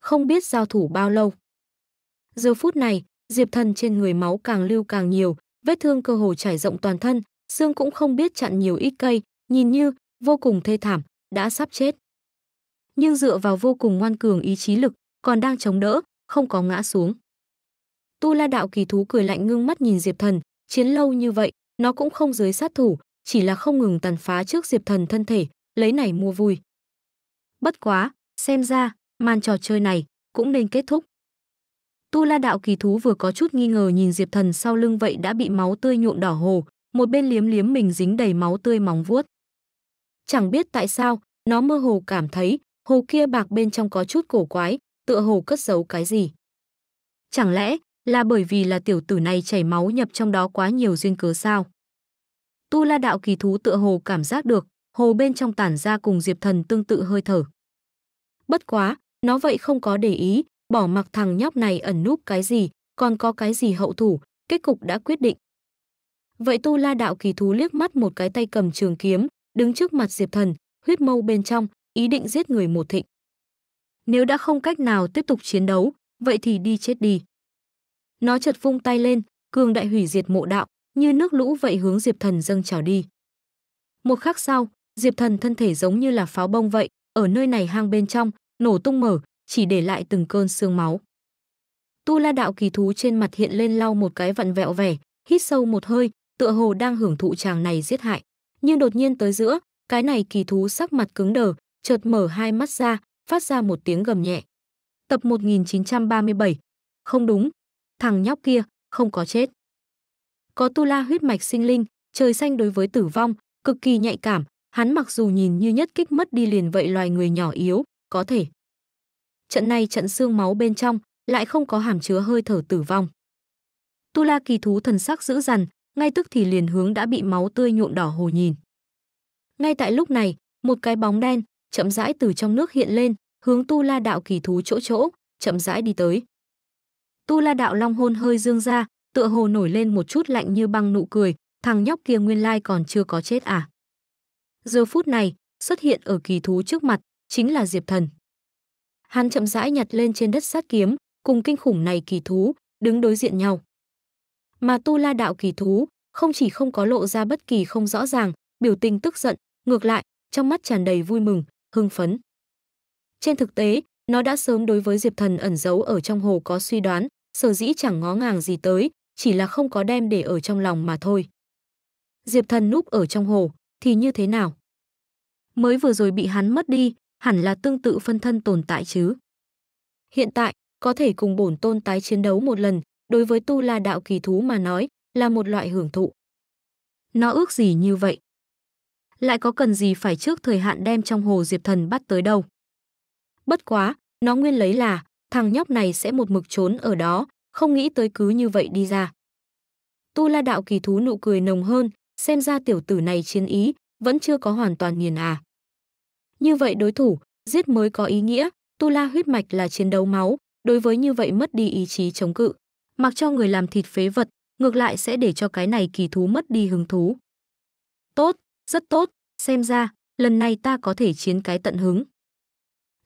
Không biết giao thủ bao lâu. Giờ phút này, Diệp Thần trên người máu càng lưu càng nhiều, vết thương cơ hồ trải rộng toàn thân, xương cũng không biết chặn nhiều ít cây, nhìn như vô cùng thê thảm, đã sắp chết. Nhưng dựa vào vô cùng ngoan cường ý chí lực, còn đang chống đỡ, không có ngã xuống. Tu La đạo kỳ thú cười lạnh ngưng mắt nhìn Diệp Thần, chiến lâu như vậy, nó cũng không dưới sát thủ, chỉ là không ngừng tàn phá trước Diệp Thần thân thể, lấy này mua vui. Bất quá, xem ra, màn trò chơi này cũng nên kết thúc. Tu La đạo kỳ thú vừa có chút nghi ngờ nhìn Diệp Thần sau lưng vậy đã bị máu tươi nhuộm đỏ hồ, một bên liếm liếm mình dính đầy máu tươi móng vuốt. Chẳng biết tại sao, nó mơ hồ cảm thấy hồ kia bạc bên trong có chút cổ quái, tựa hồ cất giấu cái gì. Chẳng lẽ là bởi vì là tiểu tử này chảy máu nhập trong đó quá nhiều duyên cớ sao? Tu La đạo kỳ thú tựa hồ cảm giác được, hồ bên trong tản ra cùng Diệp Thần tương tự hơi thở. Bất quá, nó vậy không có để ý, bỏ mặc thằng nhóc này ẩn núp cái gì, còn có cái gì hậu thủ, kết cục đã quyết định. Vậy Tu La đạo kỳ thú liếc mắt một cái tay cầm trường kiếm, đứng trước mặt Diệp Thần, huyết mâu bên trong, ý định giết người một thịnh. Nếu đã không cách nào tiếp tục chiến đấu, vậy thì đi chết đi. Nó chợt vung tay lên, cường đại hủy diệt mộ đạo, như nước lũ vậy hướng Diệp Thần dâng trào đi. Một khắc sau, Diệp Thần thân thể giống như là pháo bông vậy, ở nơi này hang bên trong, nổ tung mở, chỉ để lại từng cơn sương máu. Tu La đạo kỳ thú trên mặt hiện lên lau một cái vặn vẹo vẻ, hít sâu một hơi, tựa hồ đang hưởng thụ chàng này giết hại. Nhưng đột nhiên tới giữa, cái này kỳ thú sắc mặt cứng đờ, chợt mở hai mắt ra, phát ra một tiếng gầm nhẹ. Tập 1937. Không đúng, thằng nhóc kia không có chết. Có tu la huyết mạch sinh linh, trời xanh đối với tử vong, cực kỳ nhạy cảm, hắn mặc dù nhìn như nhất kích mất đi liền vậy loài người nhỏ yếu, có thể trận này trận xương máu bên trong lại không có hàm chứa hơi thở tử vong. Tu La kỳ thú thần sắc dữ dằn, ngay tức thì liền hướng đã bị máu tươi nhuộm đỏ hồ nhìn. Ngay tại lúc này, một cái bóng đen chậm rãi từ trong nước hiện lên, hướng Tu La đạo kỳ thú chỗ chỗ, chậm rãi đi tới. Tu La đạo long hôn hơi dương ra, tựa hồ nổi lên một chút lạnh như băng nụ cười, thằng nhóc kia nguyên lai còn chưa có chết à. Giờ phút này, xuất hiện ở kỳ thú trước mặt, chính là Diệp Thần hắn chậm rãi nhặt lên trên đất sát kiếm, cùng kinh khủng này kỳ thú, đứng đối diện nhau. Mà tu la đạo kỳ thú, không chỉ không có lộ ra bất kỳ không rõ ràng, biểu tình tức giận, ngược lại, trong mắt tràn đầy vui mừng, hưng phấn. Trên thực tế, nó đã sớm đối với Diệp Thần ẩn giấu ở trong hồ có suy đoán, sở dĩ chẳng ngó ngàng gì tới, chỉ là không có đem để ở trong lòng mà thôi. Diệp Thần núp ở trong hồ, thì như thế nào? Mới vừa rồi bị hắn mất đi, hẳn là tương tự phân thân tồn tại chứ. Hiện tại, có thể cùng bổn tôn tái chiến đấu một lần, đối với tu la đạo kỳ thú mà nói, là một loại hưởng thụ. Nó ước gì như vậy? Lại có cần gì phải trước thời hạn đem trong hồ Diệp Thần bắt tới đâu? Bất quá, nó nguyên lấy là, thằng nhóc này sẽ một mực trốn ở đó, không nghĩ tới cứ như vậy đi ra. Tu la đạo kỳ thú nụ cười nồng hơn, xem ra tiểu tử này chiến ý, vẫn chưa có hoàn toàn nghiền à. Như vậy đối thủ, giết mới có ý nghĩa, tu la huyết mạch là chiến đấu máu, đối với như vậy mất đi ý chí chống cự. Mặc cho người làm thịt phế vật, ngược lại sẽ để cho cái này kỳ thú mất đi hứng thú. Tốt, rất tốt, xem ra, lần này ta có thể chiến cái tận hứng.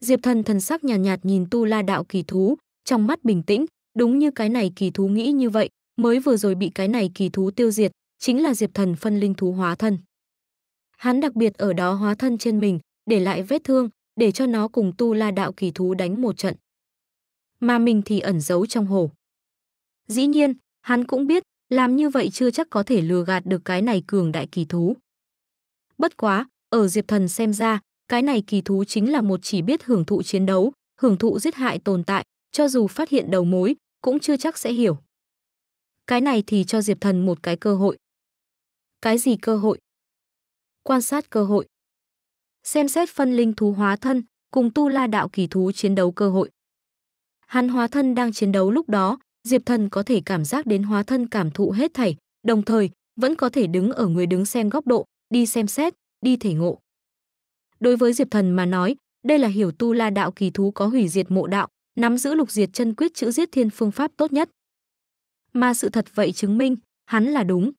Diệp thần thần sắc nhàn nhạt, nhạt nhìn tu la đạo kỳ thú, trong mắt bình tĩnh, đúng như cái này kỳ thú nghĩ như vậy, mới vừa rồi bị cái này kỳ thú tiêu diệt, chính là Diệp thần phân linh thú hóa thân. Hắn đặc biệt ở đó hóa thân trên mình, để lại vết thương để cho nó cùng tu la đạo kỳ thú đánh một trận. Mà mình thì ẩn giấu trong hồ. Dĩ nhiên, hắn cũng biết, làm như vậy chưa chắc có thể lừa gạt được cái này cường đại kỳ thú. Bất quá, ở Diệp Thần xem ra, cái này kỳ thú chính là một chỉ biết hưởng thụ chiến đấu, hưởng thụ giết hại tồn tại, cho dù phát hiện đầu mối, cũng chưa chắc sẽ hiểu. Cái này thì cho Diệp Thần một cái cơ hội. Cái gì cơ hội? Quan sát cơ hội xem xét phân linh thú hóa thân cùng tu la đạo kỳ thú chiến đấu cơ hội. Hắn hóa thân đang chiến đấu lúc đó, Diệp Thần có thể cảm giác đến hóa thân cảm thụ hết thảy, đồng thời vẫn có thể đứng ở người đứng xem góc độ, đi xem xét, đi thể ngộ. Đối với Diệp Thần mà nói, đây là hiểu tu la đạo kỳ thú có hủy diệt mộ đạo, nắm giữ lục diệt chân quyết chữ giết thiên phương pháp tốt nhất. Mà sự thật vậy chứng minh, hắn là đúng.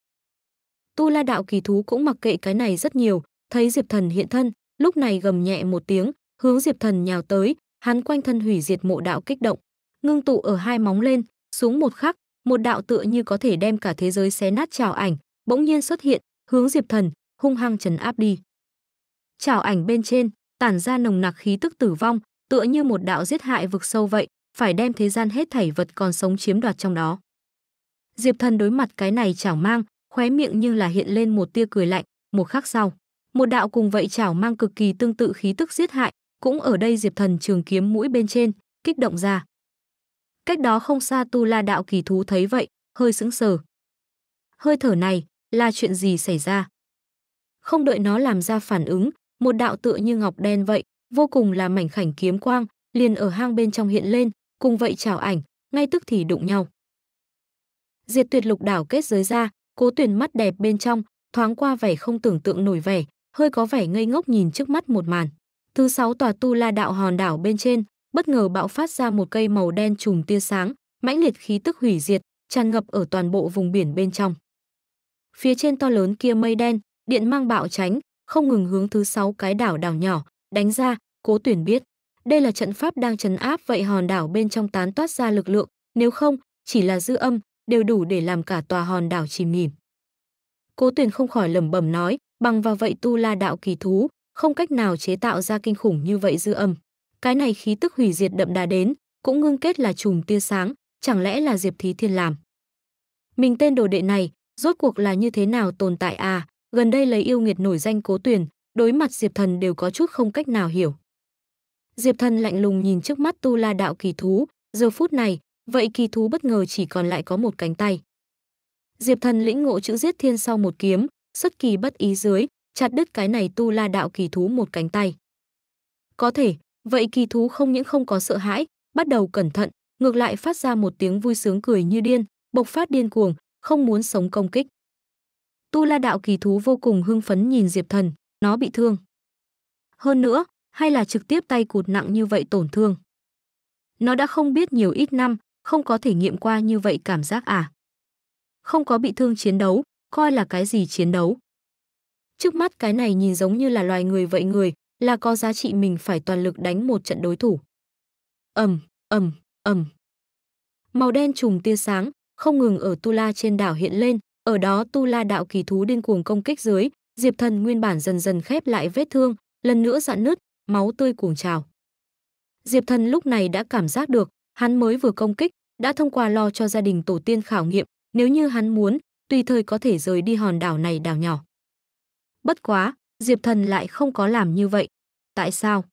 Tu la đạo kỳ thú cũng mặc kệ cái này rất nhiều, thấy Diệp Thần hiện thân, lúc này gầm nhẹ một tiếng, hướng Diệp Thần nhào tới, hắn quanh thân hủy diệt mộ đạo kích động, ngưng tụ ở hai móng lên, xuống một khắc, một đạo tựa như có thể đem cả thế giới xé nát trào ảnh, bỗng nhiên xuất hiện, hướng Diệp Thần hung hăng trấn áp đi. Trào ảnh bên trên tản ra nồng nặc khí tức tử vong, tựa như một đạo giết hại vực sâu vậy, phải đem thế gian hết thảy vật còn sống chiếm đoạt trong đó. Diệp Thần đối mặt cái này chảo mang, khóe miệng như là hiện lên một tia cười lạnh, một khắc sau một đạo cùng vậy chảo mang cực kỳ tương tự khí tức giết hại, cũng ở đây Diệp Thần trường kiếm mũi bên trên, kích động ra. Cách đó không xa Tu La đạo kỳ thú thấy vậy, hơi sững sờ. Hơi thở này, là chuyện gì xảy ra? Không đợi nó làm ra phản ứng, một đạo tựa như ngọc đen vậy, vô cùng là mảnh khảnh kiếm quang, liền ở hang bên trong hiện lên, cùng vậy chảo ảnh, ngay tức thì đụng nhau. Diệt tuyệt lục đảo kết giới ra, cố tuyển mắt đẹp bên trong, thoáng qua vẻ không tưởng tượng nổi vẻ, hơi có vẻ ngây ngốc nhìn trước mắt một màn. Thứ sáu tòa tu la đạo hòn đảo bên trên, bất ngờ bạo phát ra một cây màu đen trùm tia sáng, mãnh liệt khí tức hủy diệt, tràn ngập ở toàn bộ vùng biển bên trong. Phía trên to lớn kia mây đen, điện mang bạo tránh, không ngừng hướng thứ sáu cái đảo đảo nhỏ, đánh ra, cố tuyển biết. Đây là trận pháp đang trấn áp vậy hòn đảo bên trong tán toát ra lực lượng, nếu không, chỉ là dư âm, đều đủ để làm cả tòa hòn đảo chìm nghỉm. Cố tuyển không khỏi lẩm bẩm nói, bằng vào vậy tu la đạo kỳ thú, không cách nào chế tạo ra kinh khủng như vậy dư âm. Cái này khí tức hủy diệt đậm đà đến, cũng ngưng kết là chùm tia sáng, chẳng lẽ là Diệp Thí Thiên làm? Mình tên đồ đệ này, rốt cuộc là như thế nào tồn tại à? Gần đây lấy yêu nghiệt nổi danh cố tuyển, đối mặt Diệp Thần đều có chút không cách nào hiểu. Diệp Thần lạnh lùng nhìn trước mắt tu la đạo kỳ thú, giờ phút này, vậy kỳ thú bất ngờ chỉ còn lại có một cánh tay. Diệp Thần lĩnh ngộ chữ giết thiên sau một kiếm, xuất kỳ bất ý dưới, chặt đứt cái này tu la đạo kỳ thú một cánh tay. Có thể, vậy kỳ thú không những không có sợ hãi, bắt đầu cẩn thận, ngược lại phát ra một tiếng vui sướng cười như điên, bộc phát điên cuồng, không muốn sống công kích. Tu La đạo kỳ thú vô cùng hưng phấn nhìn Diệp Thần, nó bị thương. Hơn nữa, hay là trực tiếp tay cụt nặng như vậy tổn thương. Nó đã không biết nhiều ít năm, không có thể nghiệm qua như vậy cảm giác à. Không có bị thương chiến đấu, coi là cái gì chiến đấu. Trước mắt cái này nhìn giống như là loài người vậy người, là có giá trị mình phải toàn lực đánh một trận đối thủ. Ầm, ầm, ầm. Màu đen trùng tia sáng, không ngừng ở Tu La trên đảo hiện lên, ở đó Tu La đạo kỳ thú điên cuồng công kích dưới, Diệp Thần nguyên bản dần dần khép lại vết thương, lần nữa dạn nứt, máu tươi cuồng trào. Diệp Thần lúc này đã cảm giác được, hắn mới vừa công kích, đã thông qua lo cho gia đình tổ tiên khảo nghiệm, nếu như hắn muốn, tùy thời có thể rời đi hòn đảo này đảo nhỏ. Bất quá, Diệp Thần lại không có làm như vậy. Tại sao?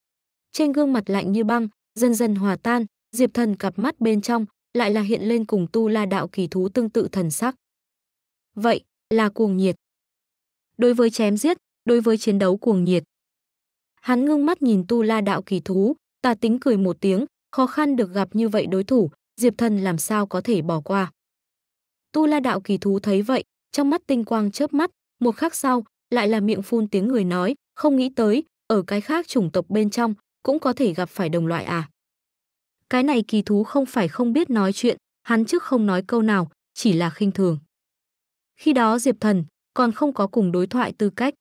Trên gương mặt lạnh như băng, dần dần hòa tan, Diệp Thần cặp mắt bên trong lại là hiện lên cùng tu la đạo kỳ thú tương tự thần sắc. Vậy, là cuồng nhiệt. Đối với chém giết, đối với chiến đấu cuồng nhiệt. Hắn ngưng mắt nhìn tu la đạo kỳ thú, ta tính cười một tiếng, khó khăn được gặp như vậy đối thủ, Diệp Thần làm sao có thể bỏ qua. Tu La đạo kỳ thú thấy vậy, trong mắt tinh quang chớp mắt, một khắc sau, lại là miệng phun tiếng người nói, không nghĩ tới, ở cái khác chủng tộc bên trong cũng có thể gặp phải đồng loại à. Cái này kỳ thú không phải không biết nói chuyện, hắn trước không nói câu nào, chỉ là khinh thường. Khi đó Diệp Thần còn không có cùng đối thoại tư cách.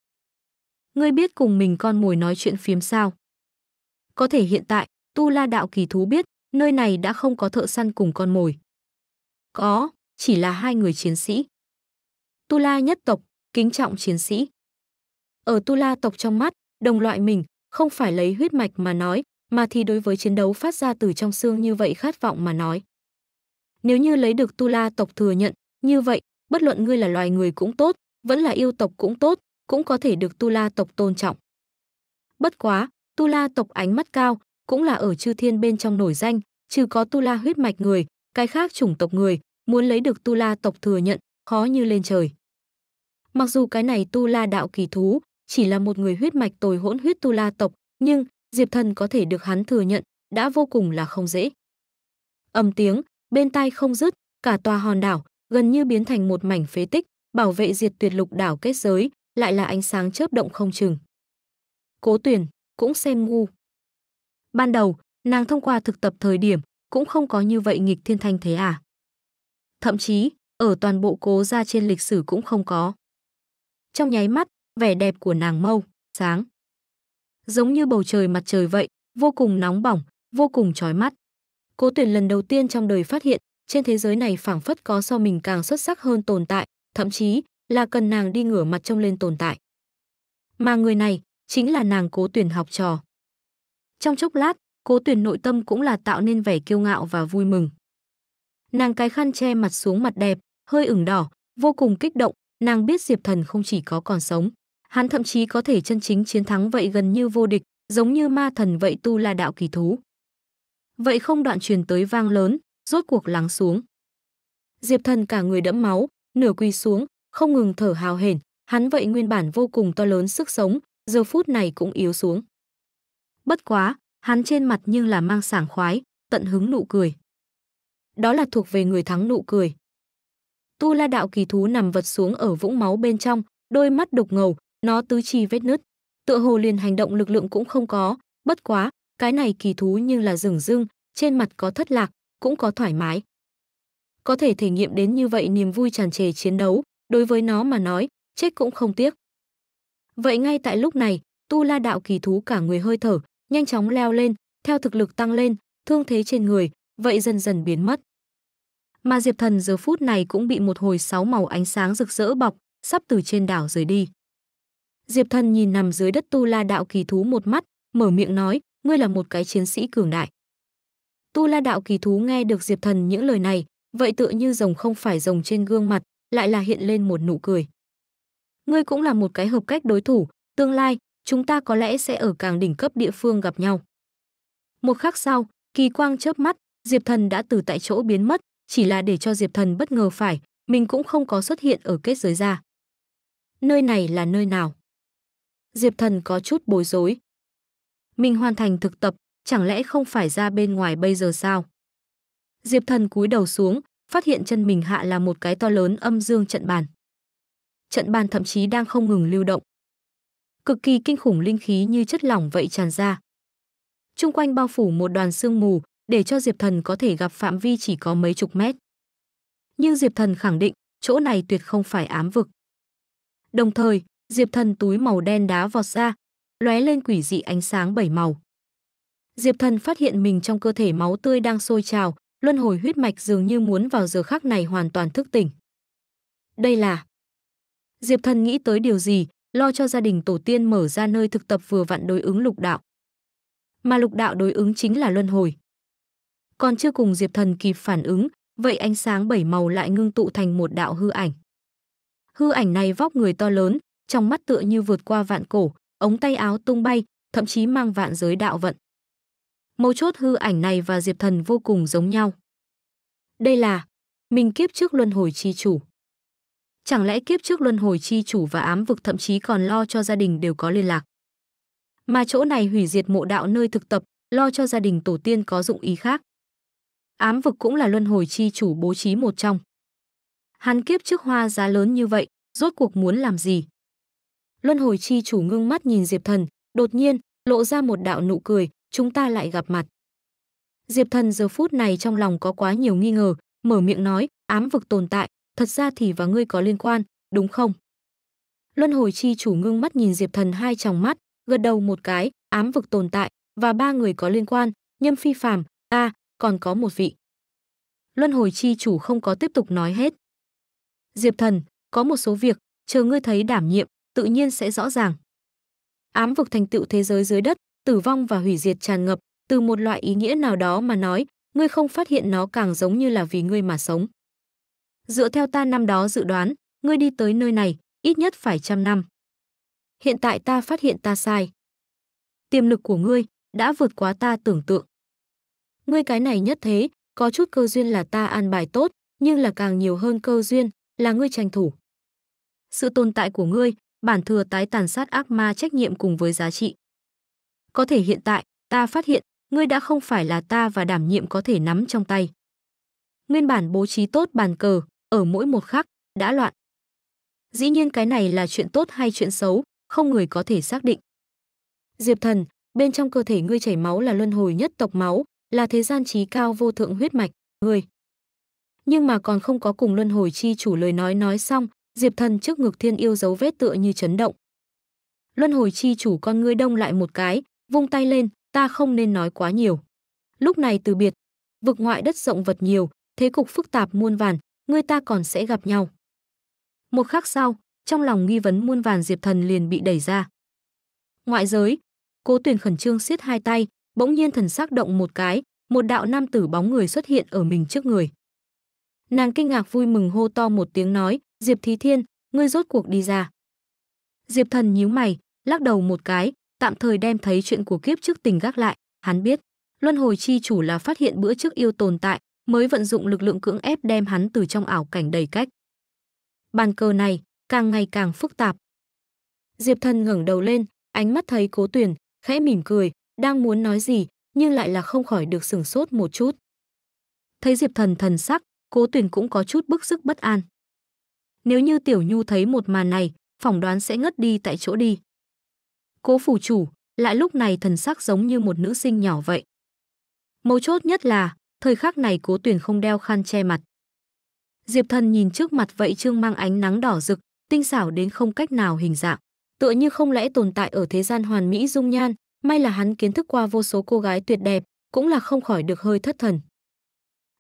Ngươi biết cùng mình con mồi nói chuyện phiếm sao? Có thể hiện tại, Tu La đạo kỳ thú biết, nơi này đã không có thợ săn cùng con mồi. Có chỉ là hai người chiến sĩ. Tu La nhất tộc, kính trọng chiến sĩ. Ở Tu La tộc trong mắt, đồng loại mình không phải lấy huyết mạch mà nói, mà thì đối với chiến đấu phát ra từ trong xương như vậy khát vọng mà nói. Nếu như lấy được Tu La tộc thừa nhận, như vậy, bất luận ngươi là loài người cũng tốt, vẫn là yêu tộc cũng tốt, cũng có thể được Tu La tộc tôn trọng. Bất quá, Tu La tộc ánh mắt cao, cũng là ở chư thiên bên trong nổi danh, trừ có Tu La huyết mạch người, cái khác chủng tộc người, muốn lấy được Tu La tộc thừa nhận, khó như lên trời. Mặc dù cái này Tu La đạo kỳ thú chỉ là một người huyết mạch tồi hỗn huyết Tu La tộc, nhưng Diệp Thần có thể được hắn thừa nhận đã vô cùng là không dễ. Âm tiếng, bên tai không dứt, cả tòa hòn đảo gần như biến thành một mảnh phế tích, bảo vệ diệt tuyệt lục đảo kết giới, lại là ánh sáng chớp động không chừng. Cố Tuyển cũng xem ngu. Ban đầu, nàng thông qua thực tập thời điểm cũng không có như vậy nghịch thiên thanh thế à thậm chí ở toàn bộ cố gia trên lịch sử cũng không có. Trong nháy mắt, vẻ đẹp của nàng mâu, sáng. Giống như bầu trời mặt trời vậy, vô cùng nóng bỏng, vô cùng chói mắt. Cố tuyển lần đầu tiên trong đời phát hiện, trên thế giới này phảng phất có so mình càng xuất sắc hơn tồn tại, thậm chí là cần nàng đi ngửa mặt trông lên tồn tại. Mà người này chính là nàng cố tuyển học trò. Trong chốc lát, cố tuyển nội tâm cũng là tạo nên vẻ kiêu ngạo và vui mừng. Nàng cái khăn che mặt xuống mặt đẹp, hơi ửng đỏ, vô cùng kích động, nàng biết Diệp Thần không chỉ có còn sống, hắn thậm chí có thể chân chính chiến thắng vậy gần như vô địch, giống như ma thần vậy tu la đạo kỳ thú. Vậy không đoạn truyền tới vang lớn, rốt cuộc lắng xuống. Diệp Thần cả người đẫm máu, nửa quỳ xuống, không ngừng thở hào hển, hắn vậy nguyên bản vô cùng to lớn sức sống, giờ phút này cũng yếu xuống. Bất quá, hắn trên mặt nhưng là mang sảng khoái, tận hứng nụ cười đó là thuộc về người thắng nụ cười. Tu La đạo kỳ thú nằm vật xuống ở vũng máu bên trong, đôi mắt đục ngầu, nó tứ chi vết nứt. Tựa hồ liền hành động lực lượng cũng không có, bất quá, cái này kỳ thú nhưng là rừng rưng, trên mặt có thất lạc, cũng có thoải mái. Có thể thể nghiệm đến như vậy niềm vui tràn trề chiến đấu, đối với nó mà nói, chết cũng không tiếc. Vậy ngay tại lúc này, Tu La đạo kỳ thú cả người hơi thở, nhanh chóng leo lên, theo thực lực tăng lên, thương thế trên người, vậy dần dần biến mất. Mà Diệp Thần giờ phút này cũng bị một hồi sáu màu ánh sáng rực rỡ bọc, sắp từ trên đảo rời đi. Diệp Thần nhìn nằm dưới đất Tu La đạo kỳ thú một mắt, mở miệng nói, ngươi là một cái chiến sĩ cường đại. Tu La đạo kỳ thú nghe được Diệp Thần những lời này, vậy tựa như rồng không phải rồng trên gương mặt, lại là hiện lên một nụ cười. Ngươi cũng là một cái hợp cách đối thủ, tương lai, chúng ta có lẽ sẽ ở càng đỉnh cấp địa phương gặp nhau. Một khắc sau, kỳ quang chớp mắt, Diệp Thần đã từ tại chỗ biến mất, chỉ là để cho Diệp Thần bất ngờ phải, mình cũng không có xuất hiện ở kết giới ra. Nơi này là nơi nào? Diệp Thần có chút bối rối. Mình hoàn thành thực tập, chẳng lẽ không phải ra bên ngoài bây giờ sao? Diệp Thần cúi đầu xuống, phát hiện chân mình hạ là một cái to lớn âm dương trận bàn. Trận bàn thậm chí đang không ngừng lưu động. Cực kỳ kinh khủng linh khí như chất lỏng vậy tràn ra. Trung quanh bao phủ một đoàn sương mù, để cho Diệp Thần có thể gặp phạm vi chỉ có mấy chục mét. Nhưng Diệp Thần khẳng định, chỗ này tuyệt không phải ám vực. Đồng thời, Diệp Thần túi màu đen đá vọt ra, lóe lên quỷ dị ánh sáng bảy màu. Diệp Thần phát hiện mình trong cơ thể máu tươi đang sôi trào, luân hồi huyết mạch dường như muốn vào giờ khắc này hoàn toàn thức tỉnh. Đây là Diệp Thần nghĩ tới điều gì, lo cho gia đình tổ tiên mở ra nơi thực tập vừa vặn đối ứng lục đạo. Mà lục đạo đối ứng chính là luân hồi còn chưa cùng Diệp Thần kịp phản ứng, vậy ánh sáng bảy màu lại ngưng tụ thành một đạo hư ảnh. Hư ảnh này vóc người to lớn, trong mắt tựa như vượt qua vạn cổ, ống tay áo tung bay, thậm chí mang vạn giới đạo vận. Mấu chốt hư ảnh này và Diệp Thần vô cùng giống nhau. Đây là mình kiếp trước luân hồi chi chủ. Chẳng lẽ kiếp trước luân hồi chi chủ và ám vực thậm chí còn lo cho gia đình đều có liên lạc. Mà chỗ này hủy diệt mộ đạo nơi thực tập, lo cho gia đình tổ tiên có dụng ý khác ám vực cũng là luân hồi chi chủ bố trí một trong. Hắn kiếp trước hoa giá lớn như vậy, rốt cuộc muốn làm gì? Luân hồi chi chủ ngưng mắt nhìn Diệp Thần, đột nhiên lộ ra một đạo nụ cười, chúng ta lại gặp mặt. Diệp Thần giờ phút này trong lòng có quá nhiều nghi ngờ, mở miệng nói, ám vực tồn tại, thật ra thì và ngươi có liên quan, đúng không? Luân hồi chi chủ ngưng mắt nhìn Diệp Thần hai tròng mắt, gật đầu một cái, ám vực tồn tại và ba người có liên quan, Nhâm Phi Phàm, ta, còn có một vị. Luân hồi chi chủ không có tiếp tục nói hết. Diệp thần, có một số việc, chờ ngươi thấy đảm nhiệm, tự nhiên sẽ rõ ràng. Ám vực thành tựu thế giới dưới đất, tử vong và hủy diệt tràn ngập, từ một loại ý nghĩa nào đó mà nói, ngươi không phát hiện nó càng giống như là vì ngươi mà sống. Dựa theo ta năm đó dự đoán, ngươi đi tới nơi này, ít nhất phải trăm năm. Hiện tại ta phát hiện ta sai. Tiềm lực của ngươi đã vượt quá ta tưởng tượng ngươi cái này nhất thế, có chút cơ duyên là ta an bài tốt, nhưng là càng nhiều hơn cơ duyên, là ngươi tranh thủ. Sự tồn tại của ngươi, bản thừa tái tàn sát ác ma trách nhiệm cùng với giá trị. Có thể hiện tại, ta phát hiện, ngươi đã không phải là ta và đảm nhiệm có thể nắm trong tay. Nguyên bản bố trí tốt bàn cờ, ở mỗi một khắc, đã loạn. Dĩ nhiên cái này là chuyện tốt hay chuyện xấu, không người có thể xác định. Diệp thần, bên trong cơ thể ngươi chảy máu là luân hồi nhất tộc máu, là thế gian trí cao vô thượng huyết mạch, người. Nhưng mà còn không có cùng luân hồi chi chủ lời nói nói xong, Diệp Thần trước ngực thiên yêu dấu vết tựa như chấn động. Luân hồi chi chủ con ngươi đông lại một cái, vung tay lên, ta không nên nói quá nhiều. Lúc này từ biệt, vực ngoại đất rộng vật nhiều, thế cục phức tạp muôn vàn, ngươi ta còn sẽ gặp nhau. Một khắc sau, trong lòng nghi vấn muôn vàn Diệp Thần liền bị đẩy ra. Ngoại giới, Cố tuyển khẩn trương siết hai tay, bỗng nhiên thần sắc động một cái, một đạo nam tử bóng người xuất hiện ở mình trước người. Nàng kinh ngạc vui mừng hô to một tiếng nói, Diệp Thí Thiên, ngươi rốt cuộc đi ra. Diệp thần nhíu mày, lắc đầu một cái, tạm thời đem thấy chuyện của kiếp trước tình gác lại, hắn biết. Luân hồi chi chủ là phát hiện bữa trước yêu tồn tại, mới vận dụng lực lượng cưỡng ép đem hắn từ trong ảo cảnh đầy cách. Bàn cờ này càng ngày càng phức tạp. Diệp Thần ngẩng đầu lên, ánh mắt thấy Cố Tuyển, khẽ mỉm cười, đang muốn nói gì nhưng lại là không khỏi được sửng sốt một chút. Thấy Diệp Thần thần sắc, Cố Tuyền cũng có chút bức sức bất an. Nếu như Tiểu Nhu thấy một màn này, phỏng đoán sẽ ngất đi tại chỗ đi. Cố phủ chủ, lại lúc này thần sắc giống như một nữ sinh nhỏ vậy. Mấu chốt nhất là, thời khắc này Cố Tuyền không đeo khăn che mặt. Diệp Thần nhìn trước mặt vậy trương mang ánh nắng đỏ rực, tinh xảo đến không cách nào hình dạng, tựa như không lẽ tồn tại ở thế gian hoàn mỹ dung nhan, May là hắn kiến thức qua vô số cô gái tuyệt đẹp, cũng là không khỏi được hơi thất thần.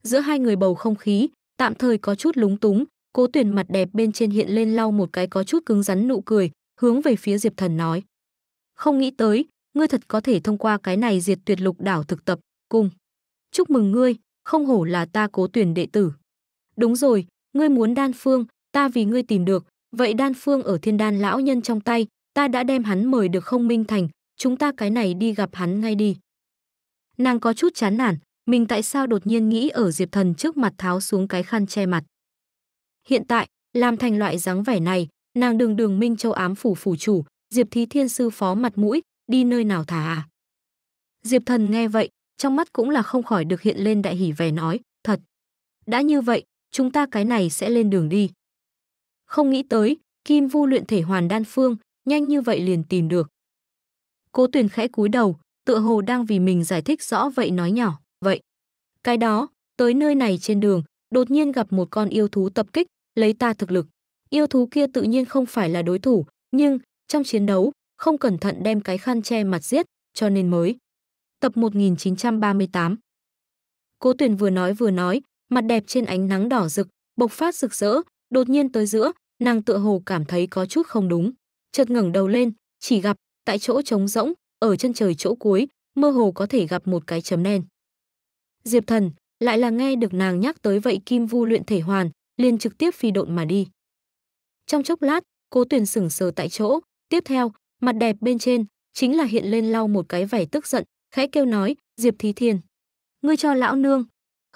Giữa hai người bầu không khí, tạm thời có chút lúng túng, cố tuyển mặt đẹp bên trên hiện lên lau một cái có chút cứng rắn nụ cười, hướng về phía Diệp Thần nói. Không nghĩ tới, ngươi thật có thể thông qua cái này diệt tuyệt lục đảo thực tập, cùng. Chúc mừng ngươi, không hổ là ta cố tuyển đệ tử. Đúng rồi, ngươi muốn đan phương, ta vì ngươi tìm được, vậy đan phương ở thiên đan lão nhân trong tay, ta đã đem hắn mời được không minh thành, chúng ta cái này đi gặp hắn ngay đi. Nàng có chút chán nản, mình tại sao đột nhiên nghĩ ở Diệp Thần trước mặt tháo xuống cái khăn che mặt. Hiện tại, làm thành loại dáng vẻ này, nàng đường đường Minh Châu ám phủ phủ chủ, Diệp Thí Thiên Sư phó mặt mũi, đi nơi nào thả à? Diệp Thần nghe vậy, trong mắt cũng là không khỏi được hiện lên đại hỉ vẻ nói, thật. Đã như vậy, chúng ta cái này sẽ lên đường đi. Không nghĩ tới, Kim Vu luyện thể hoàn đan phương, nhanh như vậy liền tìm được. Cố Tuyền khẽ cúi đầu, tựa hồ đang vì mình giải thích rõ vậy nói nhỏ, "Vậy, cái đó, tới nơi này trên đường, đột nhiên gặp một con yêu thú tập kích, lấy ta thực lực. Yêu thú kia tự nhiên không phải là đối thủ, nhưng trong chiến đấu, không cẩn thận đem cái khăn che mặt giết, cho nên mới." Tập 1938. Cố Tuyền vừa nói vừa nói, mặt đẹp trên ánh nắng đỏ rực, bộc phát rực rỡ, đột nhiên tới giữa, nàng tựa hồ cảm thấy có chút không đúng, chợt ngẩng đầu lên, chỉ gặp tại chỗ trống rỗng, ở chân trời chỗ cuối, mơ hồ có thể gặp một cái chấm đen. Diệp Thần lại là nghe được nàng nhắc tới vậy Kim Vu luyện thể hoàn, liền trực tiếp phi độn mà đi. Trong chốc lát, Cố tuyển sững sờ tại chỗ, tiếp theo, mặt đẹp bên trên chính là hiện lên lau một cái vẻ tức giận, khẽ kêu nói, "Diệp Thí Thiên, ngươi cho lão nương,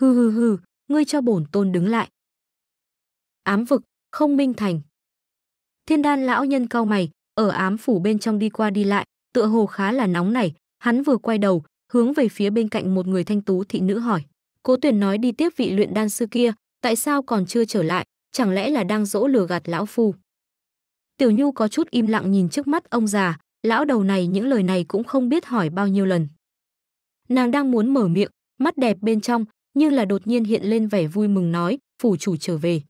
hừ hừ hừ, ngươi cho bổn tôn đứng lại." Ám vực, không minh thành. Thiên Đan lão nhân cao mày, ở ám phủ bên trong đi qua đi lại, tựa hồ khá là nóng nảy, hắn vừa quay đầu, hướng về phía bên cạnh một người thanh tú thị nữ hỏi. Cố Tuyền nói đi tiếp vị luyện đan sư kia, tại sao còn chưa trở lại, chẳng lẽ là đang dỗ lừa gạt lão phu? Tiểu Nhu có chút im lặng nhìn trước mắt ông già, lão đầu này những lời này cũng không biết hỏi bao nhiêu lần. Nàng đang muốn mở miệng, mắt đẹp bên trong, nhưng là đột nhiên hiện lên vẻ vui mừng nói, phủ chủ trở về.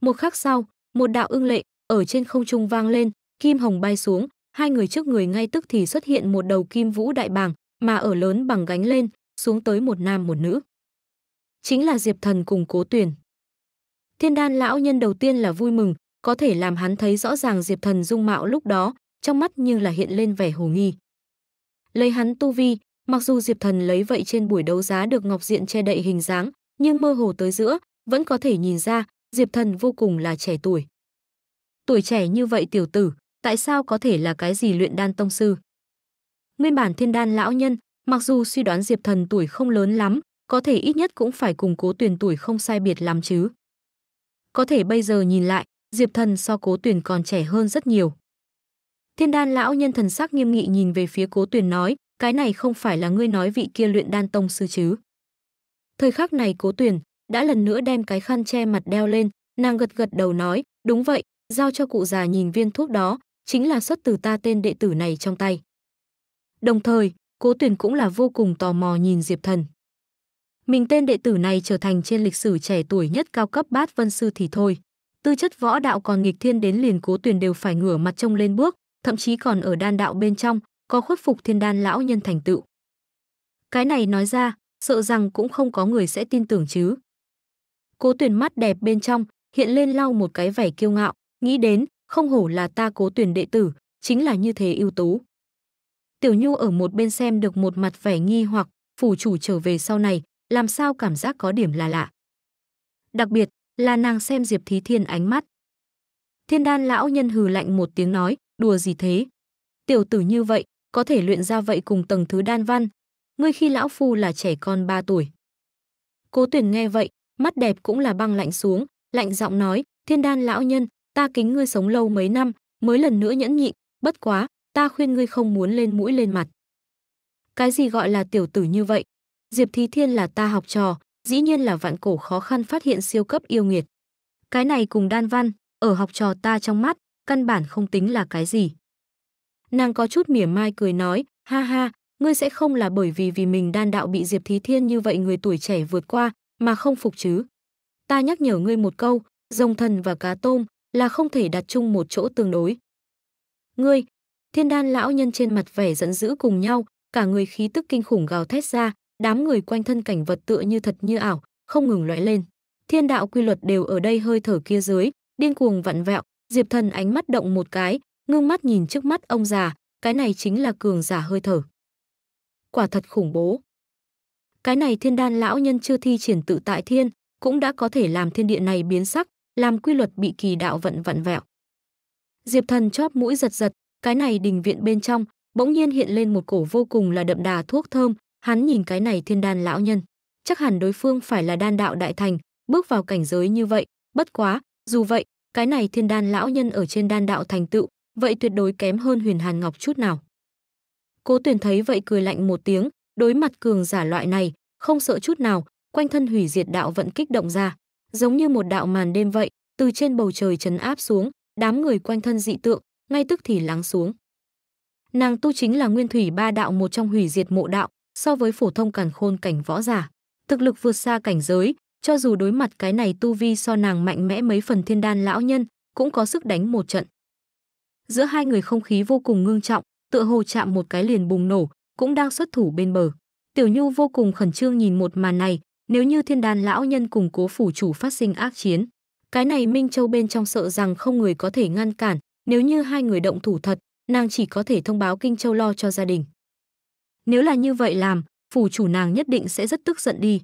Một khắc sau, một đạo ưng lệ ở trên không trung vang lên, kim hồng bay xuống, hai người trước người ngay tức thì xuất hiện một đầu kim vũ đại bàng, mà ở lớn bằng gánh lên, xuống tới một nam một nữ. Chính là Diệp Thần cùng Cố Tuyền. Thiên Đan lão nhân đầu tiên là vui mừng, có thể làm hắn thấy rõ ràng Diệp Thần dung mạo lúc đó, trong mắt nhưng là hiện lên vẻ hồ nghi. Lấy hắn tu vi, mặc dù Diệp Thần lấy vậy trên buổi đấu giá được Ngọc Diện che đậy hình dáng, nhưng mơ hồ tới giữa, vẫn có thể nhìn ra Diệp Thần vô cùng là trẻ tuổi. Tuổi trẻ như vậy tiểu tử, tại sao có thể là cái gì luyện đan tông sư? Nguyên bản thiên đan lão nhân, mặc dù suy đoán Diệp Thần tuổi không lớn lắm, có thể ít nhất cũng phải cùng cố tuyển tuổi không sai biệt lắm chứ. Có thể bây giờ nhìn lại, Diệp Thần so cố tuyển còn trẻ hơn rất nhiều. Thiên đan lão nhân thần sắc nghiêm nghị nhìn về phía cố tuyển nói, cái này không phải là ngươi nói vị kia luyện đan tông sư chứ. Thời khắc này cố tuyển đã lần nữa đem cái khăn che mặt đeo lên, nàng gật gật đầu nói, đúng vậy, giao cho cụ già nhìn viên thuốc đó, chính là xuất từ ta tên đệ tử này trong tay. Đồng thời, Cố tuyển cũng là vô cùng tò mò nhìn Diệp Thần. Mình tên đệ tử này trở thành trên lịch sử trẻ tuổi nhất cao cấp bát vân sư thì thôi. Tư chất võ đạo còn nghịch thiên đến liền Cố tuyển đều phải ngửa mặt trông lên bước, thậm chí còn ở đan đạo bên trong, có khuất phục thiên đan lão nhân thành tựu. Cái này nói ra, sợ rằng cũng không có người sẽ tin tưởng chứ. Cố tuyển mắt đẹp bên trong, hiện lên lau một cái vẻ kiêu ngạo, nghĩ đến không hổ là ta cố tuyển đệ tử, chính là như thế ưu tú. Tiểu Nhu ở một bên xem được một mặt vẻ nghi hoặc, phủ chủ trở về sau này, làm sao cảm giác có điểm là lạ. Đặc biệt là nàng xem Diệp Thí Thiên ánh mắt. Thiên đan lão nhân hừ lạnh một tiếng nói, đùa gì thế? Tiểu tử như vậy, có thể luyện ra vậy cùng tầng thứ đan văn. Ngươi khi lão phu là trẻ con 3 tuổi. Cố tuyển nghe vậy, mắt đẹp cũng là băng lạnh xuống, lạnh giọng nói, thiên đan lão nhân, ta kính ngươi sống lâu mấy năm, mới lần nữa nhẫn nhịn, bất quá, ta khuyên ngươi không muốn lên mũi lên mặt. Cái gì gọi là tiểu tử như vậy? Diệp Thí Thiên là ta học trò, dĩ nhiên là vạn cổ khó khăn phát hiện siêu cấp yêu nghiệt. Cái này cùng đan văn, ở học trò ta trong mắt, căn bản không tính là cái gì. Nàng có chút mỉa mai cười nói, ha ha, ngươi sẽ không là bởi vì vì mình đan đạo bị Diệp Thí Thiên như vậy người tuổi trẻ vượt qua, mà không phục chứ. Ta nhắc nhở ngươi một câu, rồng thần và cá tôm, là không thể đặt chung một chỗ tương đối. Ngươi, thiên đan lão nhân trên mặt vẻ giận dữ cùng nhau, cả người khí tức kinh khủng gào thét ra, đám người quanh thân cảnh vật tựa như thật như ảo, không ngừng lóe lên. Thiên đạo quy luật đều ở đây hơi thở kia dưới, điên cuồng vặn vẹo, Diệp Thần ánh mắt động một cái, ngưng mắt nhìn trước mắt ông già, cái này chính là cường giả hơi thở. Quả thật khủng bố. Cái này thiên đan lão nhân chưa thi triển tự tại thiên, cũng đã có thể làm thiên địa này biến sắc, làm quy luật bị kỳ đạo vận vận vẹo. Diệp Thần chóp mũi giật giật, cái này đình viện bên trong, bỗng nhiên hiện lên một cổ vô cùng là đậm đà thuốc thơm, hắn nhìn cái này thiên đan lão nhân, chắc hẳn đối phương phải là đan đạo đại thành, bước vào cảnh giới như vậy, bất quá, dù vậy, cái này thiên đan lão nhân ở trên đan đạo thành tựu, vậy tuyệt đối kém hơn Huyền Hàn Ngọc chút nào. Cố tuyển thấy vậy cười lạnh một tiếng, đối mặt cường giả loại này, không sợ chút nào, quanh thân hủy diệt đạo vận kích động ra giống như một đạo màn đêm vậy, từ trên bầu trời trấn áp xuống, đám người quanh thân dị tượng, ngay tức thì lắng xuống. Nàng tu chính là nguyên thủy ba đạo một trong hủy diệt mộ đạo, so với phổ thông càn khôn cảnh võ giả, thực lực vượt xa cảnh giới, cho dù đối mặt cái này tu vi so nàng mạnh mẽ mấy phần thiên đan lão nhân, cũng có sức đánh một trận. Giữa hai người không khí vô cùng ngưng trọng, tựa hồ chạm một cái liền bùng nổ, cũng đang xuất thủ bên bờ. Tiểu Nhu vô cùng khẩn trương nhìn một màn này, nếu như thiên đàn lão nhân cùng cố phủ chủ phát sinh ác chiến, cái này Minh Châu bên trong sợ rằng không người có thể ngăn cản, nếu như hai người động thủ thật, nàng chỉ có thể thông báo Kinh Châu lo cho gia đình. Nếu là như vậy làm, phủ chủ nàng nhất định sẽ rất tức giận đi.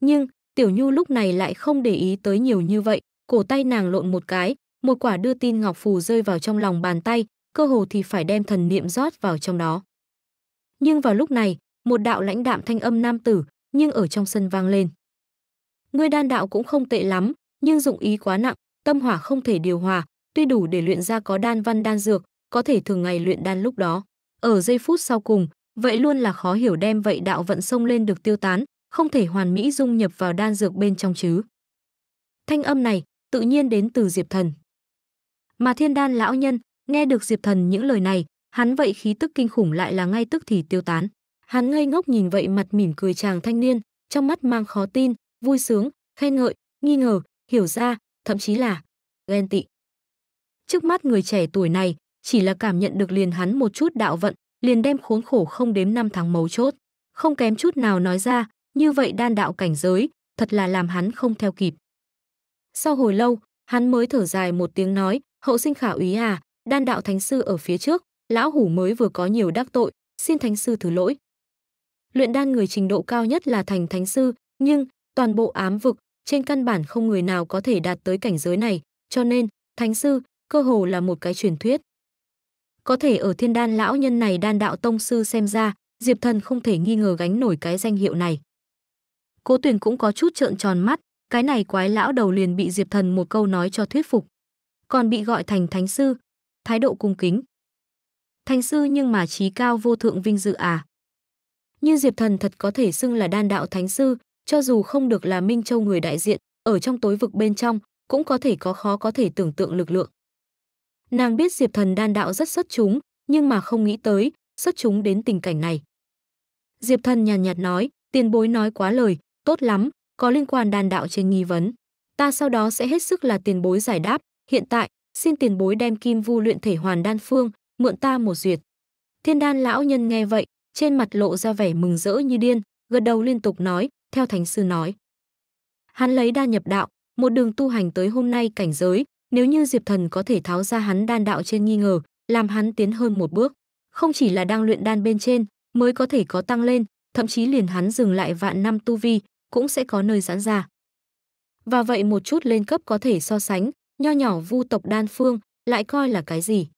Nhưng, Tiểu Nhu lúc này lại không để ý tới nhiều như vậy, cổ tay nàng lộn một cái, một quả đưa tin ngọc phù rơi vào trong lòng bàn tay, cơ hồ thì phải đem thần niệm rót vào trong đó. Nhưng vào lúc này, một đạo lãnh đạm thanh âm nam tử, nhưng ở trong sân vang lên. Ngươi đan đạo cũng không tệ lắm, nhưng dụng ý quá nặng, tâm hỏa không thể điều hòa, tuy đủ để luyện ra có đan văn đan dược, có thể thường ngày luyện đan lúc đó. Ở giây phút sau cùng, vậy luôn là khó hiểu đem vậy đạo vận sông lên được tiêu tán, không thể hoàn mỹ dung nhập vào đan dược bên trong chứ. Thanh âm này tự nhiên đến từ Diệp Thần. Mà Thiên Đan lão nhân nghe được Diệp Thần những lời này, hắn vậy khí tức kinh khủng lại là ngay tức thì tiêu tán. Hắn ngây ngốc nhìn vậy mặt mỉm cười chàng thanh niên, trong mắt mang khó tin, vui sướng, khen ngợi, nghi ngờ, hiểu ra, thậm chí là ghen tị. Trước mắt người trẻ tuổi này, chỉ là cảm nhận được liền hắn một chút đạo vận, liền đem khốn khổ không đếm năm tháng mấu chốt, không kém chút nào nói ra, như vậy đan đạo cảnh giới, thật là làm hắn không theo kịp. Sau hồi lâu, hắn mới thở dài một tiếng nói, hậu sinh khảo ý à, đan đạo thánh sư ở phía trước, lão hủ mới vừa có nhiều đắc tội, xin thánh sư thứ lỗi luyện đan người trình độ cao nhất là thành thánh sư, nhưng toàn bộ ám vực, trên căn bản không người nào có thể đạt tới cảnh giới này, cho nên thánh sư cơ hồ là một cái truyền thuyết. Có thể ở thiên đan lão nhân này đan đạo tông sư xem ra, Diệp Thần không thể nghi ngờ gánh nổi cái danh hiệu này. Cố tuyển cũng có chút trợn tròn mắt, cái này quái lão đầu liền bị Diệp Thần một câu nói cho thuyết phục. Còn bị gọi thành thánh sư, thái độ cung kính. Thánh sư nhưng mà trí cao vô thượng vinh dự à? như Diệp Thần thật có thể xưng là đan đạo thánh sư, cho dù không được là Minh Châu người đại diện, ở trong tối vực bên trong cũng có thể có khó có thể tưởng tượng lực lượng. Nàng biết Diệp Thần đan đạo rất xuất chúng, nhưng mà không nghĩ tới, xuất chúng đến tình cảnh này. Diệp Thần nhàn nhạt nói, tiền bối nói quá lời, tốt lắm, có liên quan đan đạo trên nghi vấn. Ta sau đó sẽ hết sức là tiền bối giải đáp, hiện tại, xin tiền bối đem kim vu luyện thể hoàn đan phương, mượn ta một duyệt. Thiên đan lão nhân nghe vậy, trên mặt lộ ra vẻ mừng rỡ như điên, gật đầu liên tục nói, theo thánh sư nói. Hắn lấy đa nhập đạo, một đường tu hành tới hôm nay cảnh giới, nếu như Diệp Thần có thể tháo ra hắn đan đạo trên nghi ngờ, làm hắn tiến hơn một bước, không chỉ là đang luyện đan bên trên mới có thể có tăng lên, thậm chí liền hắn dừng lại vạn năm tu vi cũng sẽ có nơi giãn ra. Và vậy một chút lên cấp có thể so sánh, nho nhỏ vu tộc đan phương lại coi là cái gì?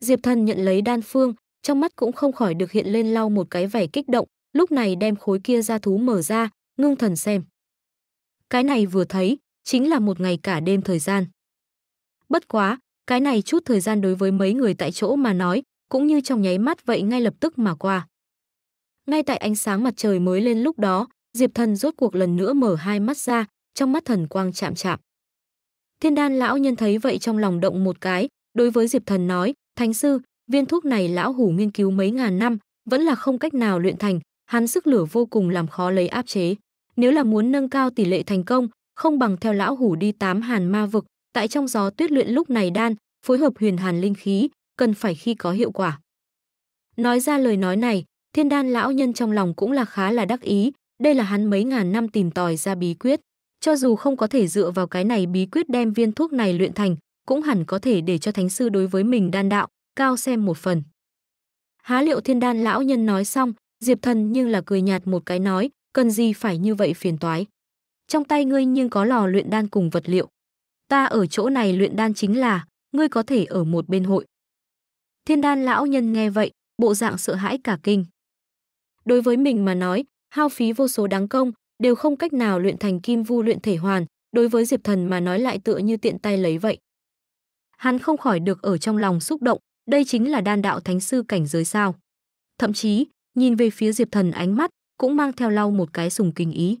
Diệp Thần nhận lấy đan phương, trong mắt cũng không khỏi được hiện lên lau một cái vẻ kích động, lúc này đem khối kia ra thú mở ra, ngưng thần xem. Cái này vừa thấy, chính là một ngày cả đêm thời gian. Bất quá, cái này chút thời gian đối với mấy người tại chỗ mà nói, cũng như trong nháy mắt vậy ngay lập tức mà qua. Ngay tại ánh sáng mặt trời mới lên lúc đó, Diệp Thần rốt cuộc lần nữa mở hai mắt ra, trong mắt thần quang chạm chạm. Thiên đan lão nhân thấy vậy trong lòng động một cái, đối với Diệp Thần nói, Thánh sư, Viên thuốc này lão hủ nghiên cứu mấy ngàn năm, vẫn là không cách nào luyện thành, hắn sức lửa vô cùng làm khó lấy áp chế. Nếu là muốn nâng cao tỷ lệ thành công, không bằng theo lão hủ đi tám hàn ma vực, tại trong gió tuyết luyện lúc này đan, phối hợp huyền hàn linh khí, cần phải khi có hiệu quả. Nói ra lời nói này, thiên đan lão nhân trong lòng cũng là khá là đắc ý, đây là hắn mấy ngàn năm tìm tòi ra bí quyết. Cho dù không có thể dựa vào cái này bí quyết đem viên thuốc này luyện thành, cũng hẳn có thể để cho thánh sư đối với mình đan đạo, cao xem một phần. Há liệu thiên đan lão nhân nói xong, Diệp thần nhưng là cười nhạt một cái nói, cần gì phải như vậy phiền toái. Trong tay ngươi nhưng có lò luyện đan cùng vật liệu. Ta ở chỗ này luyện đan chính là, ngươi có thể ở một bên hội. Thiên đan lão nhân nghe vậy, bộ dạng sợ hãi cả kinh. Đối với mình mà nói, hao phí vô số đáng công, đều không cách nào luyện thành kim vu luyện thể hoàn, đối với Diệp Thần mà nói lại tựa như tiện tay lấy vậy. Hắn không khỏi được ở trong lòng xúc động, đây chính là đan đạo thánh sư cảnh giới sao? Thậm chí, nhìn về phía Diệp Thần ánh mắt cũng mang theo lau một cái sùng kinh ý.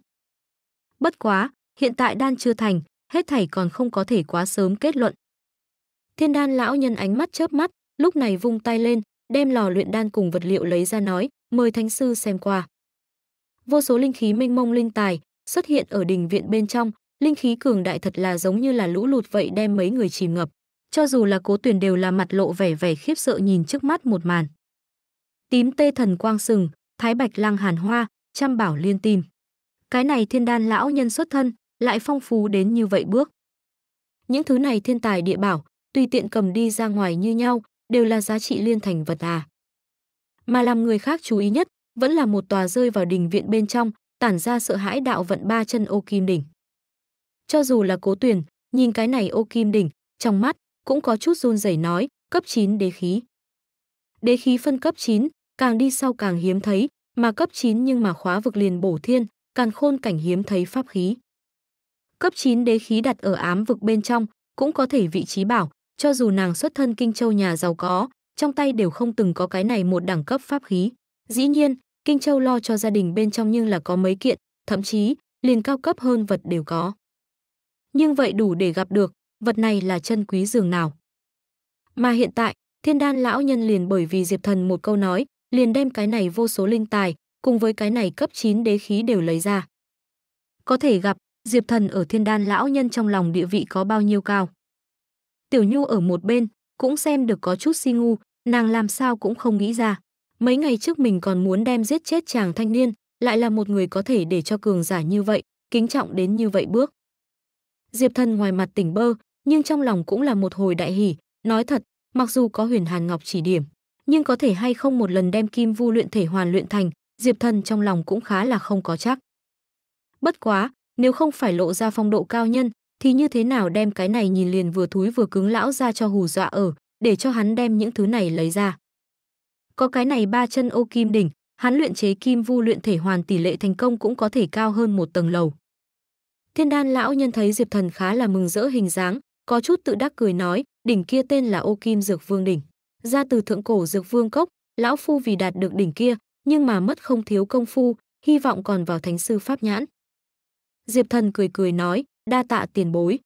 Bất quá, hiện tại đan chưa thành, hết thảy còn không có thể quá sớm kết luận. Thiên đan lão nhân ánh mắt chớp mắt, lúc này vung tay lên, đem lò luyện đan cùng vật liệu lấy ra nói, mời thánh sư xem qua. Vô số linh khí mênh mông linh tài xuất hiện ở đình viện bên trong, linh khí cường đại thật là giống như là lũ lụt vậy đem mấy người chìm ngập. Cho dù là cố tuyển đều là mặt lộ vẻ vẻ khiếp sợ nhìn trước mắt một màn. Tím tê thần quang sừng, thái bạch lăng hàn hoa, chăm bảo liên tìm Cái này thiên đan lão nhân xuất thân, lại phong phú đến như vậy bước. Những thứ này thiên tài địa bảo, tùy tiện cầm đi ra ngoài như nhau, đều là giá trị liên thành vật à. Mà làm người khác chú ý nhất, vẫn là một tòa rơi vào đình viện bên trong, tản ra sợ hãi đạo vận ba chân ô kim đỉnh. Cho dù là cố tuyển, nhìn cái này ô kim đỉnh, trong mắt cũng có chút run rẩy nói, cấp 9 đế khí. Đế khí phân cấp 9, càng đi sau càng hiếm thấy, mà cấp 9 nhưng mà khóa vực liền bổ thiên, càng khôn cảnh hiếm thấy pháp khí. Cấp 9 đế khí đặt ở ám vực bên trong, cũng có thể vị trí bảo, cho dù nàng xuất thân Kinh Châu nhà giàu có, trong tay đều không từng có cái này một đẳng cấp pháp khí. Dĩ nhiên, Kinh Châu lo cho gia đình bên trong nhưng là có mấy kiện, thậm chí, liền cao cấp hơn vật đều có. Nhưng vậy đủ để gặp được, vật này là chân quý giường nào. Mà hiện tại, thiên đan lão nhân liền bởi vì Diệp Thần một câu nói, liền đem cái này vô số linh tài, cùng với cái này cấp 9 đế khí đều lấy ra. Có thể gặp, Diệp Thần ở thiên đan lão nhân trong lòng địa vị có bao nhiêu cao. Tiểu Nhu ở một bên, cũng xem được có chút si ngu, nàng làm sao cũng không nghĩ ra. Mấy ngày trước mình còn muốn đem giết chết chàng thanh niên, lại là một người có thể để cho cường giả như vậy, kính trọng đến như vậy bước. Diệp Thần ngoài mặt tỉnh bơ, nhưng trong lòng cũng là một hồi đại hỉ, nói thật, mặc dù có Huyền Hàn Ngọc chỉ điểm, nhưng có thể hay không một lần đem Kim Vu luyện thể hoàn luyện thành, Diệp Thần trong lòng cũng khá là không có chắc. Bất quá, nếu không phải lộ ra phong độ cao nhân, thì như thế nào đem cái này nhìn liền vừa thúi vừa cứng lão ra cho hù dọa ở, để cho hắn đem những thứ này lấy ra. Có cái này ba chân ô kim đỉnh, hắn luyện chế kim vu luyện thể hoàn tỷ lệ thành công cũng có thể cao hơn một tầng lầu. Thiên đan lão nhân thấy Diệp Thần khá là mừng rỡ hình dáng, có chút tự đắc cười nói, đỉnh kia tên là Ô Kim Dược Vương đỉnh, ra từ thượng cổ Dược Vương cốc, lão phu vì đạt được đỉnh kia, nhưng mà mất không thiếu công phu, hy vọng còn vào thánh sư pháp nhãn. Diệp Thần cười cười nói, đa tạ tiền bối.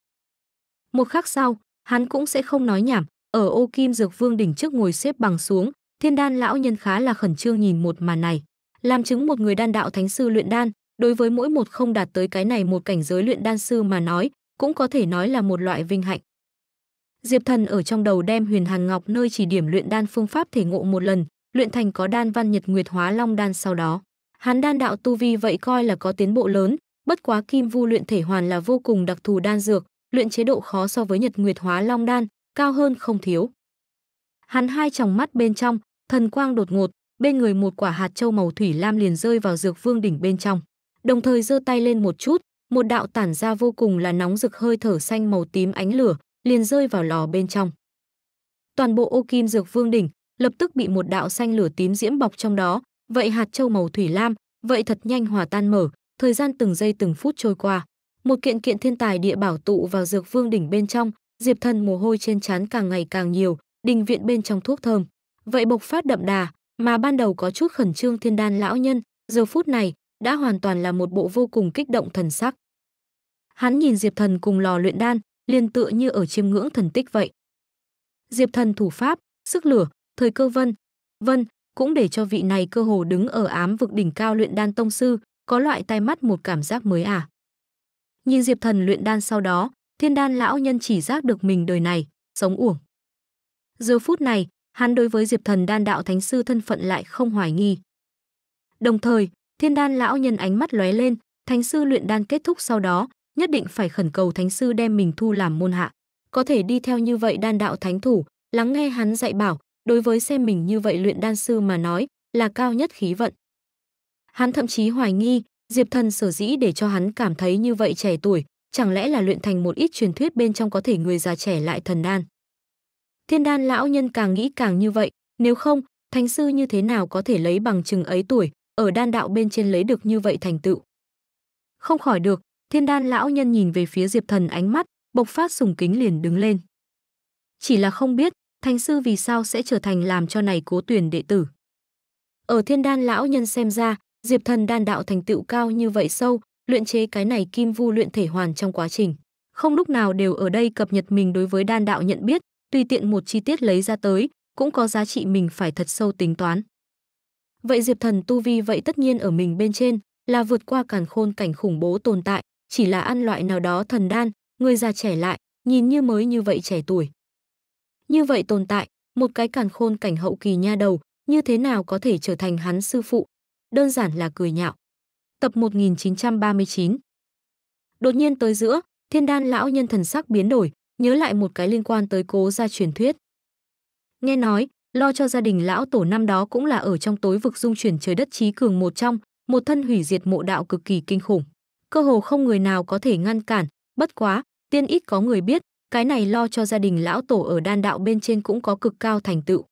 Một khắc sau, hắn cũng sẽ không nói nhảm, ở Ô Kim Dược Vương đỉnh trước ngồi xếp bằng xuống, Thiên Đan lão nhân khá là khẩn trương nhìn một màn này, làm chứng một người đan đạo thánh sư luyện đan, đối với mỗi một không đạt tới cái này một cảnh giới luyện đan sư mà nói, cũng có thể nói là một loại vinh hạnh. Diệp Thần ở trong đầu đem Huyền Hàn Ngọc nơi chỉ điểm luyện đan phương pháp thể ngộ một lần, luyện thành có đan văn Nhật Nguyệt Hóa Long đan sau đó. Hắn đan đạo tu vi vậy coi là có tiến bộ lớn, bất quá Kim Vu luyện thể hoàn là vô cùng đặc thù đan dược, luyện chế độ khó so với Nhật Nguyệt Hóa Long đan, cao hơn không thiếu. Hắn hai tròng mắt bên trong, thần quang đột ngột, bên người một quả hạt châu màu thủy lam liền rơi vào dược vương đỉnh bên trong. Đồng thời giơ tay lên một chút, một đạo tản ra vô cùng là nóng rực hơi thở xanh màu tím ánh lửa, liền rơi vào lò bên trong. Toàn bộ ô kim dược vương đỉnh lập tức bị một đạo xanh lửa tím diễm bọc trong đó, vậy hạt châu màu thủy lam, vậy thật nhanh hòa tan mở, thời gian từng giây từng phút trôi qua. Một kiện kiện thiên tài địa bảo tụ vào dược vương đỉnh bên trong, Diệp Thần mồ hôi trên trán càng ngày càng nhiều, đình viện bên trong thuốc thơm. Vậy bộc phát đậm đà, mà ban đầu có chút khẩn trương thiên đan lão nhân, giờ phút này đã hoàn toàn là một bộ vô cùng kích động thần sắc. Hắn nhìn Diệp Thần cùng lò luyện đan, liền tựa như ở chiêm ngưỡng thần tích vậy. Diệp Thần thủ pháp, sức lửa, thời cơ vân, vân cũng để cho vị này cơ hồ đứng ở ám vực đỉnh cao luyện đan tông sư, có loại tai mắt một cảm giác mới à. Nhìn Diệp Thần luyện đan sau đó, Thiên Đan lão nhân chỉ giác được mình đời này sống uổng. Giờ phút này, hắn đối với Diệp Thần đan đạo thánh sư thân phận lại không hoài nghi. Đồng thời, Thiên đan lão nhân ánh mắt lóe lên, thánh sư luyện đan kết thúc sau đó, nhất định phải khẩn cầu thánh sư đem mình thu làm môn hạ. Có thể đi theo như vậy đan đạo thánh thủ, lắng nghe hắn dạy bảo, đối với xem mình như vậy luyện đan sư mà nói, là cao nhất khí vận. Hắn thậm chí hoài nghi, Diệp Thần sở dĩ để cho hắn cảm thấy như vậy trẻ tuổi, chẳng lẽ là luyện thành một ít truyền thuyết bên trong có thể người già trẻ lại thần đan. Thiên đan lão nhân càng nghĩ càng như vậy, nếu không, thánh sư như thế nào có thể lấy bằng chừng ấy tuổi, ở đan đạo bên trên lấy được như vậy thành tựu. Không khỏi được, thiên đan lão nhân nhìn về phía Diệp Thần ánh mắt, bộc phát sùng kính liền đứng lên. Chỉ là không biết, thành sư vì sao sẽ trở thành làm cho này cố tuyển đệ tử. Ở thiên đan lão nhân xem ra, Diệp Thần đan đạo thành tựu cao như vậy sâu, luyện chế cái này kim vu luyện thể hoàn trong quá trình. Không lúc nào đều ở đây cập nhật mình đối với đan đạo nhận biết, tùy tiện một chi tiết lấy ra tới, cũng có giá trị mình phải thật sâu tính toán. Vậy Diệp Thần tu vi vậy tất nhiên ở mình bên trên là vượt qua càn khôn cảnh khủng bố tồn tại, chỉ là ăn loại nào đó thần đan, người già trẻ lại, nhìn như mới như vậy trẻ tuổi. Như vậy tồn tại, một cái càn khôn cảnh hậu kỳ nha đầu, như thế nào có thể trở thành hắn sư phụ? Đơn giản là cười nhạo. Tập 1939 Đột nhiên tới giữa, thiên đan lão nhân thần sắc biến đổi, nhớ lại một cái liên quan tới cố gia truyền thuyết. Nghe nói, lo cho gia đình lão tổ năm đó cũng là ở trong tối vực dung chuyển trời đất trí cường một trong, một thân hủy diệt mộ đạo cực kỳ kinh khủng. Cơ hồ không người nào có thể ngăn cản, bất quá, tiên ít có người biết, cái này lo cho gia đình lão tổ ở đan đạo bên trên cũng có cực cao thành tựu.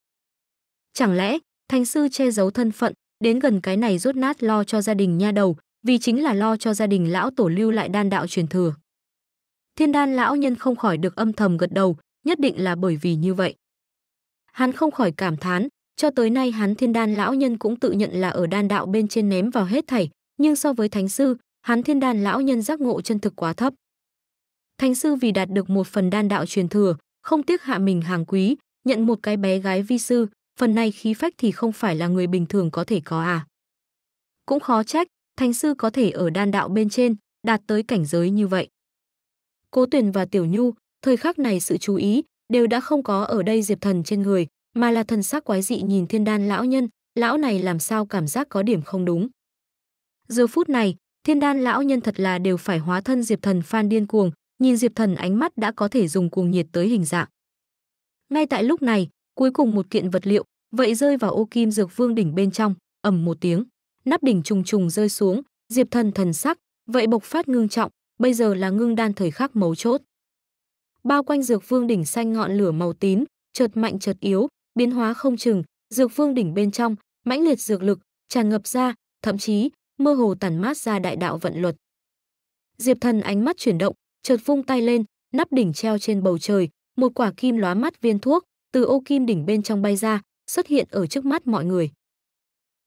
Chẳng lẽ, thành sư che giấu thân phận, đến gần cái này rốt nát lo cho gia đình nha đầu, vì chính là lo cho gia đình lão tổ lưu lại đan đạo truyền thừa. Thiên đan lão nhân không khỏi được âm thầm gật đầu, nhất định là bởi vì như vậy hắn không khỏi cảm thán, cho tới nay hắn thiên đan lão nhân cũng tự nhận là ở đan đạo bên trên ném vào hết thảy, nhưng so với thánh sư, hắn thiên đan lão nhân giác ngộ chân thực quá thấp. Thánh sư vì đạt được một phần đan đạo truyền thừa, không tiếc hạ mình hàng quý, nhận một cái bé gái vi sư, phần này khí phách thì không phải là người bình thường có thể có à. Cũng khó trách, thánh sư có thể ở đan đạo bên trên, đạt tới cảnh giới như vậy. Cố Tuyền và Tiểu Nhu, thời khắc này sự chú ý, đều đã không có ở đây diệp thần trên người, mà là thần sắc quái dị nhìn thiên đan lão nhân, lão này làm sao cảm giác có điểm không đúng. Giờ phút này, thiên đan lão nhân thật là đều phải hóa thân diệp thần phan điên cuồng, nhìn diệp thần ánh mắt đã có thể dùng cuồng nhiệt tới hình dạng. Ngay tại lúc này, cuối cùng một kiện vật liệu, vậy rơi vào ô kim dược vương đỉnh bên trong, ầm một tiếng, nắp đỉnh trùng trùng rơi xuống, diệp thần thần sắc, vậy bộc phát ngưng trọng, bây giờ là ngưng đan thời khắc mấu chốt bao quanh dược vương đỉnh xanh ngọn lửa màu tím, chợt mạnh chợt yếu, biến hóa không chừng, dược vương đỉnh bên trong, mãnh liệt dược lực tràn ngập ra, thậm chí mơ hồ tàn mát ra đại đạo vận luật. Diệp Thần ánh mắt chuyển động, chợt vung tay lên, nắp đỉnh treo trên bầu trời, một quả kim lóa mắt viên thuốc từ ô kim đỉnh bên trong bay ra, xuất hiện ở trước mắt mọi người.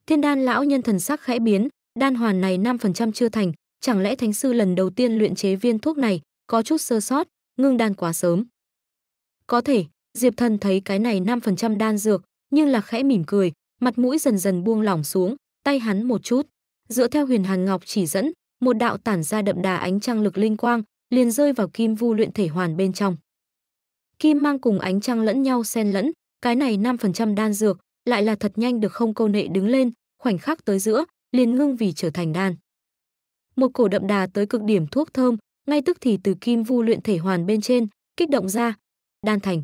Thiên đan lão nhân thần sắc khẽ biến, đan hoàn này 5% chưa thành, chẳng lẽ thánh sư lần đầu tiên luyện chế viên thuốc này có chút sơ sót, ngưng đan quá sớm. Có thể, Diệp Thần thấy cái này 5% đan dược, nhưng là khẽ mỉm cười, mặt mũi dần dần buông lỏng xuống, tay hắn một chút. Dựa theo Huyền Hàn Ngọc chỉ dẫn, một đạo tản ra đậm đà ánh trăng lực linh quang, liền rơi vào kim vu luyện thể hoàn bên trong. Kim mang cùng ánh trăng lẫn nhau xen lẫn, cái này 5% đan dược, lại là thật nhanh được không câu nệ đứng lên, khoảnh khắc tới giữa, liền ngưng vì trở thành đan. Một cổ đậm đà tới cực điểm thuốc thơm, ngay tức thì từ kim vu luyện thể hoàn bên trên, kích động ra, đan thành.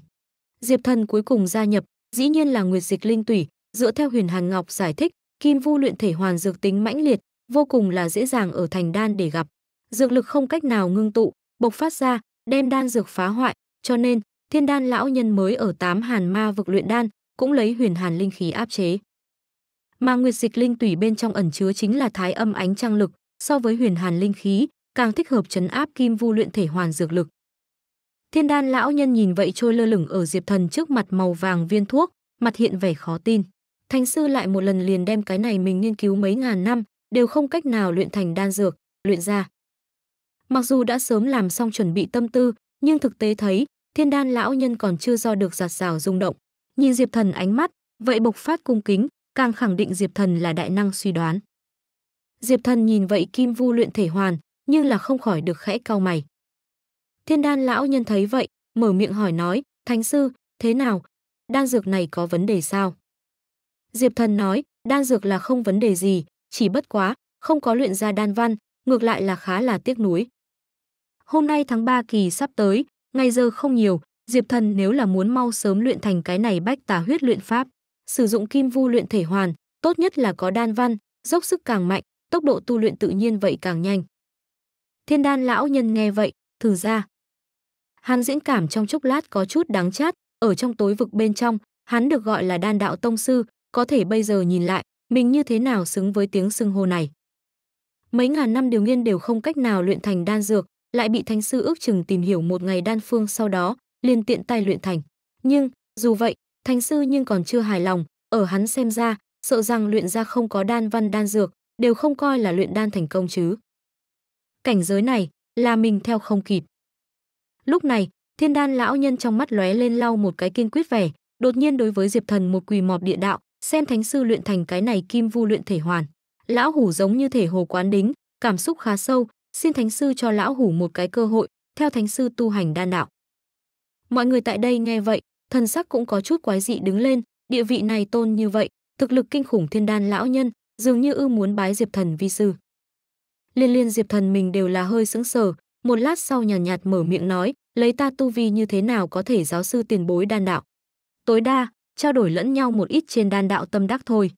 Diệp Thần cuối cùng gia nhập, dĩ nhiên là Nguyệt Dịch Linh Tủy, dựa theo Huyền Hàn Ngọc giải thích, kim vu luyện thể hoàn dược tính mãnh liệt, vô cùng là dễ dàng ở thành đan để gặp. Dược lực không cách nào ngưng tụ, bộc phát ra, đem đan dược phá hoại, cho nên Thiên Đan lão nhân mới ở tám Hàn Ma vực luyện đan, cũng lấy Huyền Hàn linh khí áp chế. Mà Nguyệt Dịch Linh Tủy bên trong ẩn chứa chính là thái âm ánh trăng lực, so với Huyền Hàn linh khí, càng thích hợp chấn áp kim vu luyện thể hoàn dược lực. Thiên đan lão nhân nhìn vậy trôi lơ lửng ở Diệp Thần trước mặt màu vàng viên thuốc, mặt hiện vẻ khó tin. Thánh sư lại một lần liền đem cái này mình nghiên cứu mấy ngàn năm, đều không cách nào luyện thành đan dược, luyện ra. Mặc dù đã sớm làm xong chuẩn bị tâm tư, nhưng thực tế thấy, thiên đan lão nhân còn chưa do được giạt rào rung động. Nhìn Diệp Thần ánh mắt, vậy bộc phát cung kính, càng khẳng định Diệp Thần là đại năng suy đoán. Diệp Thần nhìn vậy Kim Vu luyện thể hoàn, như là không khỏi được khẽ cau mày. Thiên đan lão nhân thấy vậy, mở miệng hỏi nói, Thánh sư, thế nào? Đan dược này có vấn đề sao? Diệp thần nói, đan dược là không vấn đề gì, chỉ bất quá, không có luyện ra đan văn, ngược lại là khá là tiếc nuối. Hôm nay tháng 3 kỳ sắp tới, ngày giờ không nhiều, Diệp Thần nếu là muốn mau sớm luyện thành cái này bách tà huyết luyện pháp, sử dụng kim vu luyện thể hoàn, tốt nhất là có đan văn, dốc sức càng mạnh, tốc độ tu luyện tự nhiên vậy càng nhanh. Thiên đan lão nhân nghe vậy, thử ra. Hắn diễn cảm trong chốc lát có chút đáng chát, ở trong tối vực bên trong, hắn được gọi là đan đạo tông sư, có thể bây giờ nhìn lại, mình như thế nào xứng với tiếng xưng hô này. Mấy ngàn năm điều nghiên đều không cách nào luyện thành đan dược, lại bị thánh sư ước chừng tìm hiểu một ngày đan phương sau đó, liền tiện tay luyện thành. Nhưng, dù vậy, thánh sư nhưng còn chưa hài lòng, ở hắn xem ra, sợ rằng luyện ra không có đan văn đan dược, đều không coi là luyện đan thành công chứ cảnh giới này là mình theo không kịp. Lúc này, Thiên Đan lão nhân trong mắt lóe lên lau một cái kiên quyết vẻ, đột nhiên đối với Diệp Thần một quỳ mọp địa đạo, xem thánh sư luyện thành cái này kim vu luyện thể hoàn. Lão hủ giống như thể hồ quán đính, cảm xúc khá sâu, xin thánh sư cho lão hủ một cái cơ hội, theo thánh sư tu hành đan đạo. Mọi người tại đây nghe vậy, thần sắc cũng có chút quái dị đứng lên, địa vị này tôn như vậy, thực lực kinh khủng thiên đan lão nhân, dường như ư muốn bái Diệp Thần vi sư. Liên Liên Diệp Thần mình đều là hơi sững sờ, một lát sau nhàn nhạt, mở miệng nói, lấy ta tu vi như thế nào có thể giáo sư tiền bối đan đạo. Tối đa, trao đổi lẫn nhau một ít trên đan đạo tâm đắc thôi.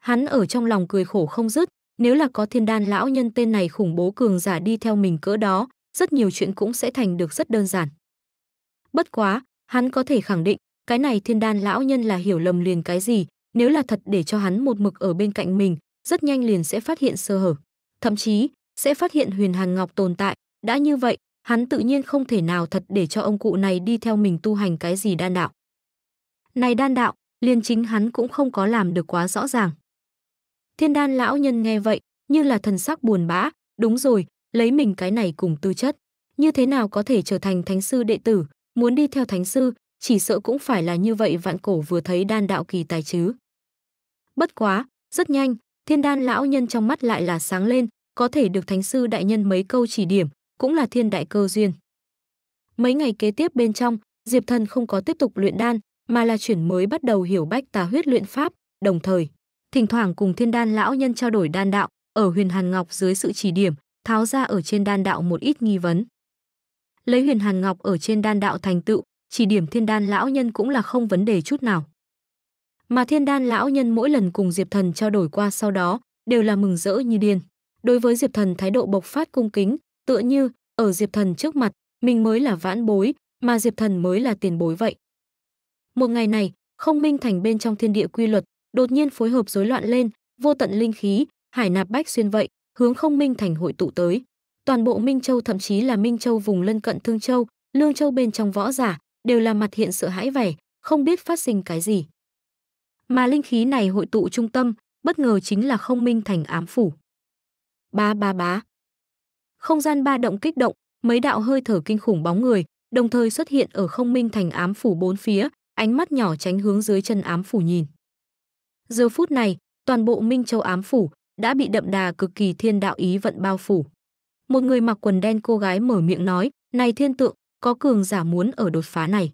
Hắn ở trong lòng cười khổ không dứt, nếu là có thiên đan lão nhân tên này khủng bố cường giả đi theo mình cỡ đó, rất nhiều chuyện cũng sẽ thành được rất đơn giản. Bất quá, hắn có thể khẳng định, cái này thiên đan lão nhân là hiểu lầm liền cái gì, nếu là thật để cho hắn một mực ở bên cạnh mình, rất nhanh liền sẽ phát hiện sơ hở thậm chí sẽ phát hiện Huyền Hàn Ngọc tồn tại, đã như vậy, hắn tự nhiên không thể nào thật để cho ông cụ này đi theo mình tu hành cái gì đan đạo. Này đan đạo, liền chính hắn cũng không có làm được quá rõ ràng. Thiên đan lão nhân nghe vậy, như là thần sắc buồn bã, đúng rồi, lấy mình cái này cùng tư chất. Như thế nào có thể trở thành thánh sư đệ tử, muốn đi theo thánh sư, chỉ sợ cũng phải là như vậy vạn cổ vừa thấy đan đạo kỳ tài chứ. Bất quá, rất nhanh, Thiên đan lão nhân trong mắt lại là sáng lên, có thể được thánh sư đại nhân mấy câu chỉ điểm, cũng là thiên đại cơ duyên. Mấy ngày kế tiếp bên trong, Diệp Thần không có tiếp tục luyện đan, mà là chuyển mới bắt đầu hiểu bách tà huyết luyện pháp, đồng thời, thỉnh thoảng cùng thiên đan lão nhân trao đổi đan đạo, ở huyền hàn ngọc dưới sự chỉ điểm, tháo ra ở trên đan đạo một ít nghi vấn. Lấy huyền hàn ngọc ở trên đan đạo thành tựu, chỉ điểm thiên đan lão nhân cũng là không vấn đề chút nào mà thiên đan lão nhân mỗi lần cùng diệp thần trao đổi qua sau đó đều là mừng rỡ như điên đối với diệp thần thái độ bộc phát cung kính tựa như ở diệp thần trước mặt mình mới là vãn bối mà diệp thần mới là tiền bối vậy một ngày này không minh thành bên trong thiên địa quy luật đột nhiên phối hợp rối loạn lên vô tận linh khí hải nạp bách xuyên vậy hướng không minh thành hội tụ tới toàn bộ minh châu thậm chí là minh châu vùng lân cận thương châu lương châu bên trong võ giả đều là mặt hiện sợ hãi vẻ không biết phát sinh cái gì mà linh khí này hội tụ trung tâm, bất ngờ chính là không minh thành ám phủ. Ba ba bá. Không gian ba động kích động, mấy đạo hơi thở kinh khủng bóng người, đồng thời xuất hiện ở không minh thành ám phủ bốn phía, ánh mắt nhỏ tránh hướng dưới chân ám phủ nhìn. Giờ phút này, toàn bộ Minh Châu ám phủ đã bị đậm đà cực kỳ thiên đạo ý vận bao phủ. Một người mặc quần đen cô gái mở miệng nói, "Này thiên tượng, có cường giả muốn ở đột phá này."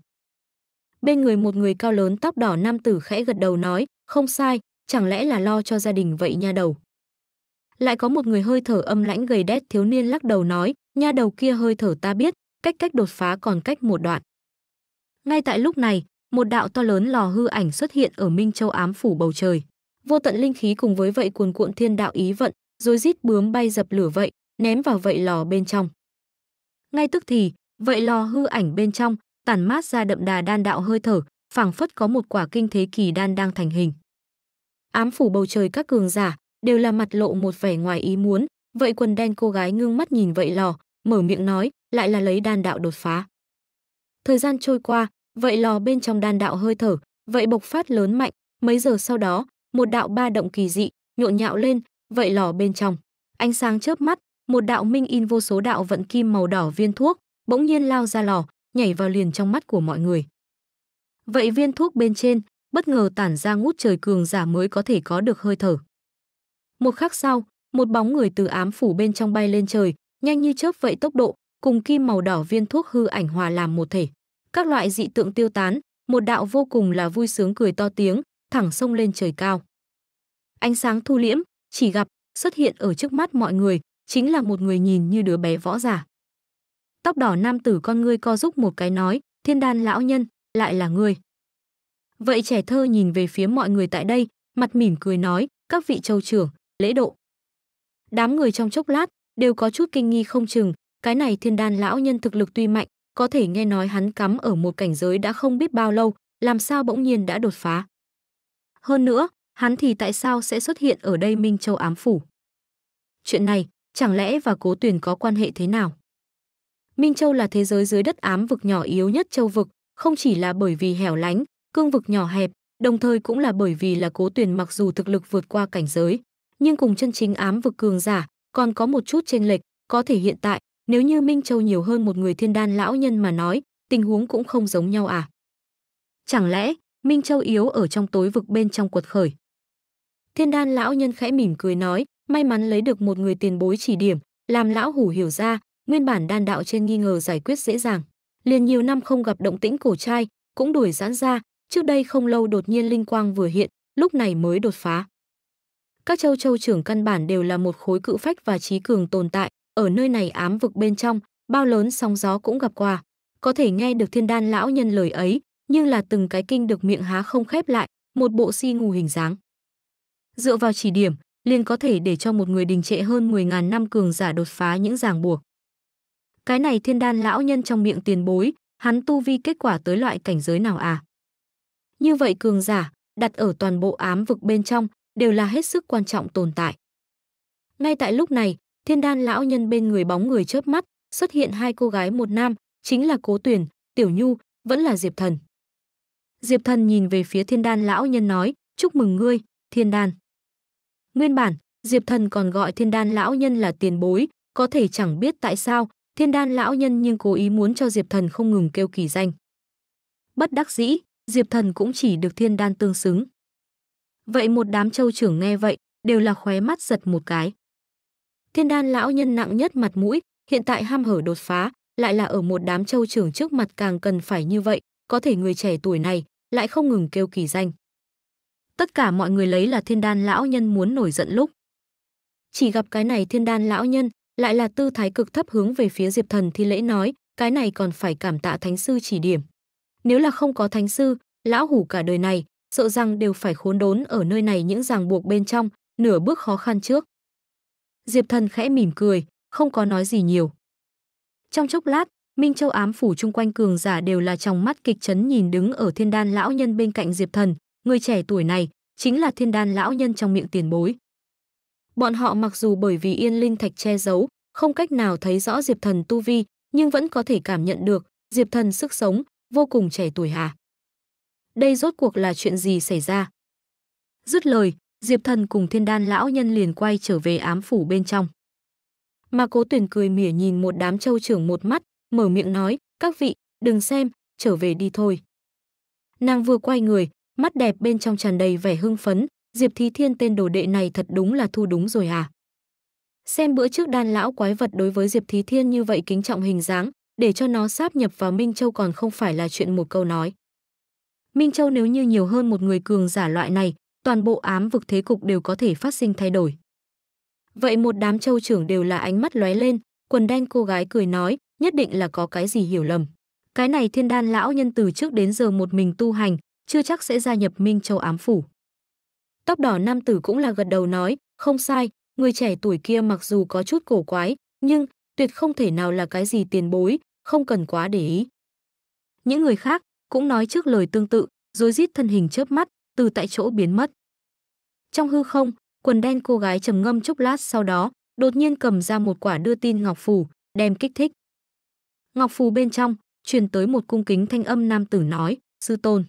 Bên người một người cao lớn tóc đỏ nam tử khẽ gật đầu nói, không sai, chẳng lẽ là lo cho gia đình vậy nha đầu. Lại có một người hơi thở âm lãnh gầy đét thiếu niên lắc đầu nói, nha đầu kia hơi thở ta biết, cách cách đột phá còn cách một đoạn. Ngay tại lúc này, một đạo to lớn lò hư ảnh xuất hiện ở Minh Châu ám phủ bầu trời. Vô tận linh khí cùng với vậy cuồn cuộn thiên đạo ý vận, rồi rít bướm bay dập lửa vậy, ném vào vậy lò bên trong. Ngay tức thì, vậy lò hư ảnh bên trong, tản mát ra đậm đà đan đạo hơi thở, phảng phất có một quả kinh thế kỳ đan đang thành hình. Ám phủ bầu trời các cường giả đều là mặt lộ một vẻ ngoài ý muốn, vậy quần đen cô gái ngưng mắt nhìn vậy lò, mở miệng nói, lại là lấy đan đạo đột phá. Thời gian trôi qua, vậy lò bên trong đan đạo hơi thở, vậy bộc phát lớn mạnh, mấy giờ sau đó, một đạo ba động kỳ dị, nhộn nhạo lên, vậy lò bên trong. Ánh sáng chớp mắt, một đạo minh in vô số đạo vận kim màu đỏ viên thuốc, bỗng nhiên lao ra lò, nhảy vào liền trong mắt của mọi người. Vậy viên thuốc bên trên bất ngờ tản ra ngút trời cường giả mới có thể có được hơi thở. Một khắc sau, một bóng người từ ám phủ bên trong bay lên trời, nhanh như chớp vậy tốc độ, cùng kim màu đỏ viên thuốc hư ảnh hòa làm một thể. Các loại dị tượng tiêu tán, một đạo vô cùng là vui sướng cười to tiếng, thẳng sông lên trời cao. Ánh sáng thu liễm, chỉ gặp, xuất hiện ở trước mắt mọi người, chính là một người nhìn như đứa bé võ giả. Tóc đỏ nam tử con ngươi co giúp một cái nói, thiên đan lão nhân, lại là ngươi. Vậy trẻ thơ nhìn về phía mọi người tại đây, mặt mỉm cười nói, các vị châu trưởng, lễ độ. Đám người trong chốc lát, đều có chút kinh nghi không chừng, cái này thiên đan lão nhân thực lực tuy mạnh, có thể nghe nói hắn cắm ở một cảnh giới đã không biết bao lâu, làm sao bỗng nhiên đã đột phá. Hơn nữa, hắn thì tại sao sẽ xuất hiện ở đây Minh Châu ám phủ? Chuyện này, chẳng lẽ và cố tuyển có quan hệ thế nào? Minh Châu là thế giới dưới đất ám vực nhỏ yếu nhất châu vực, không chỉ là bởi vì hẻo lánh, cương vực nhỏ hẹp, đồng thời cũng là bởi vì là Cố tuyển mặc dù thực lực vượt qua cảnh giới, nhưng cùng chân chính ám vực cường giả còn có một chút chênh lệch, có thể hiện tại, nếu như Minh Châu nhiều hơn một người thiên đan lão nhân mà nói, tình huống cũng không giống nhau à? Chẳng lẽ Minh Châu yếu ở trong tối vực bên trong quật khởi? Thiên đan lão nhân khẽ mỉm cười nói, may mắn lấy được một người tiền bối chỉ điểm, làm lão hủ hiểu ra, Nguyên bản đan đạo trên nghi ngờ giải quyết dễ dàng, liền nhiều năm không gặp động tĩnh cổ trai, cũng đuổi giãn ra, trước đây không lâu đột nhiên linh quang vừa hiện, lúc này mới đột phá. Các châu châu trưởng căn bản đều là một khối cự phách và trí cường tồn tại, ở nơi này ám vực bên trong, bao lớn sóng gió cũng gặp qua. Có thể nghe được thiên đan lão nhân lời ấy, nhưng là từng cái kinh được miệng há không khép lại, một bộ si ngủ hình dáng. Dựa vào chỉ điểm, liền có thể để cho một người đình trệ hơn 10.000 năm cường giả đột phá những ràng buộc. Cái này thiên đan lão nhân trong miệng tiền bối, hắn tu vi kết quả tới loại cảnh giới nào à? Như vậy cường giả, đặt ở toàn bộ ám vực bên trong, đều là hết sức quan trọng tồn tại. Ngay tại lúc này, thiên đan lão nhân bên người bóng người chớp mắt, xuất hiện hai cô gái một nam, chính là Cố Tuyển, Tiểu Nhu, vẫn là Diệp Thần. Diệp Thần nhìn về phía thiên đan lão nhân nói, chúc mừng ngươi, thiên đan. Nguyên bản, Diệp Thần còn gọi thiên đan lão nhân là tiền bối, có thể chẳng biết tại sao, Thiên đan lão nhân nhưng cố ý muốn cho Diệp Thần không ngừng kêu kỳ danh. Bất đắc dĩ, Diệp Thần cũng chỉ được thiên đan tương xứng. Vậy một đám châu trưởng nghe vậy, đều là khóe mắt giật một cái. Thiên đan lão nhân nặng nhất mặt mũi, hiện tại ham hở đột phá, lại là ở một đám châu trưởng trước mặt càng cần phải như vậy, có thể người trẻ tuổi này lại không ngừng kêu kỳ danh. Tất cả mọi người lấy là thiên đan lão nhân muốn nổi giận lúc. Chỉ gặp cái này thiên đan lão nhân, lại là tư thái cực thấp hướng về phía Diệp Thần thi lễ nói, cái này còn phải cảm tạ thánh sư chỉ điểm. Nếu là không có thánh sư, lão hủ cả đời này, sợ rằng đều phải khốn đốn ở nơi này những ràng buộc bên trong, nửa bước khó khăn trước. Diệp Thần khẽ mỉm cười, không có nói gì nhiều. Trong chốc lát, Minh Châu ám phủ chung quanh cường giả đều là trong mắt kịch chấn nhìn đứng ở thiên đan lão nhân bên cạnh Diệp Thần, người trẻ tuổi này chính là thiên đan lão nhân trong miệng tiền bối. Bọn họ mặc dù bởi vì yên linh thạch che giấu, không cách nào thấy rõ Diệp Thần tu vi, nhưng vẫn có thể cảm nhận được Diệp Thần sức sống, vô cùng trẻ tuổi hà Đây rốt cuộc là chuyện gì xảy ra? Dứt lời, Diệp Thần cùng Thiên Đan lão nhân liền quay trở về ám phủ bên trong. Mà Cố Tuyển cười mỉa nhìn một đám châu trưởng một mắt, mở miệng nói, "Các vị, đừng xem, trở về đi thôi." Nàng vừa quay người, mắt đẹp bên trong tràn đầy vẻ hưng phấn, Diệp Thí Thiên tên đồ đệ này thật đúng là thu đúng rồi à. Xem bữa trước đan lão quái vật đối với Diệp Thí Thiên như vậy kính trọng hình dáng, để cho nó sáp nhập vào Minh Châu còn không phải là chuyện một câu nói. Minh Châu nếu như nhiều hơn một người cường giả loại này, toàn bộ ám vực thế cục đều có thể phát sinh thay đổi. Vậy một đám châu trưởng đều là ánh mắt lóe lên, quần đen cô gái cười nói, nhất định là có cái gì hiểu lầm. Cái này thiên đan lão nhân từ trước đến giờ một mình tu hành, chưa chắc sẽ gia nhập Minh Châu ám phủ. Tóc đỏ nam tử cũng là gật đầu nói, không sai, người trẻ tuổi kia mặc dù có chút cổ quái, nhưng tuyệt không thể nào là cái gì tiền bối, không cần quá để ý. Những người khác cũng nói trước lời tương tự, rối rít thân hình chớp mắt, từ tại chỗ biến mất. Trong hư không, quần đen cô gái trầm ngâm chốc lát sau đó, đột nhiên cầm ra một quả đưa tin ngọc phù, đem kích thích. Ngọc phù bên trong truyền tới một cung kính thanh âm nam tử nói, "Sư tôn."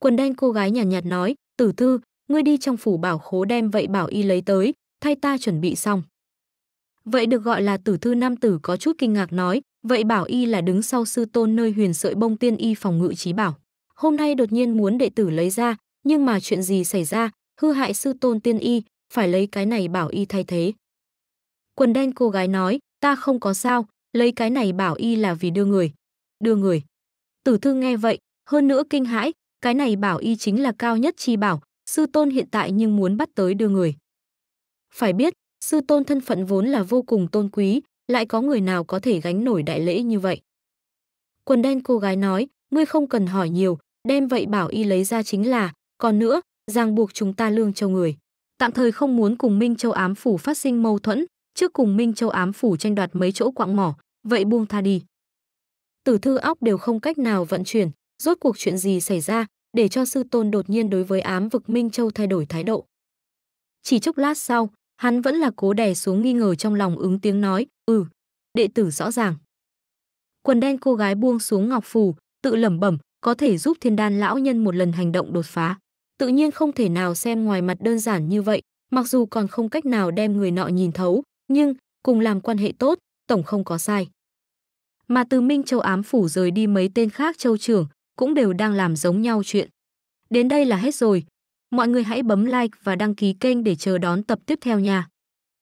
Quần đen cô gái nhàn nhạt, nhạt nói, "Tử thư, ngươi đi trong phủ bảo khố đem vậy bảo y lấy tới, thay ta chuẩn bị xong. Vậy được gọi là tử thư nam tử có chút kinh ngạc nói, vậy bảo y là đứng sau sư tôn nơi huyền sợi bông tiên y phòng ngự trí bảo. Hôm nay đột nhiên muốn đệ tử lấy ra, nhưng mà chuyện gì xảy ra, hư hại sư tôn tiên y, phải lấy cái này bảo y thay thế. Quần đen cô gái nói, ta không có sao, lấy cái này bảo y là vì đưa người. Đưa người. Tử thư nghe vậy, hơn nữa kinh hãi, cái này bảo y chính là cao nhất chi bảo, sư tôn hiện tại nhưng muốn bắt tới đưa người. Phải biết, sư tôn thân phận vốn là vô cùng tôn quý, lại có người nào có thể gánh nổi đại lễ như vậy. Quần đen cô gái nói, ngươi không cần hỏi nhiều, đem vậy bảo y lấy ra chính là, còn nữa, ràng buộc chúng ta lương châu người. Tạm thời không muốn cùng Minh Châu Ám Phủ phát sinh mâu thuẫn, trước cùng Minh Châu Ám Phủ tranh đoạt mấy chỗ quạng mỏ, vậy buông tha đi. Tử thư óc đều không cách nào vận chuyển, rốt cuộc chuyện gì xảy ra, để cho sư tôn đột nhiên đối với ám vực Minh Châu thay đổi thái độ. Chỉ chốc lát sau, hắn vẫn là cố đè xuống nghi ngờ trong lòng ứng tiếng nói, ừ, đệ tử rõ ràng. Quần đen cô gái buông xuống ngọc phù, tự lẩm bẩm, có thể giúp thiên đan lão nhân một lần hành động đột phá. Tự nhiên không thể nào xem ngoài mặt đơn giản như vậy, mặc dù còn không cách nào đem người nọ nhìn thấu, nhưng cùng làm quan hệ tốt, tổng không có sai. Mà từ Minh Châu ám phủ rời đi mấy tên khác châu trưởng, cũng đều đang làm giống nhau chuyện. Đến đây là hết rồi. Mọi người hãy bấm like và đăng ký kênh để chờ đón tập tiếp theo nha.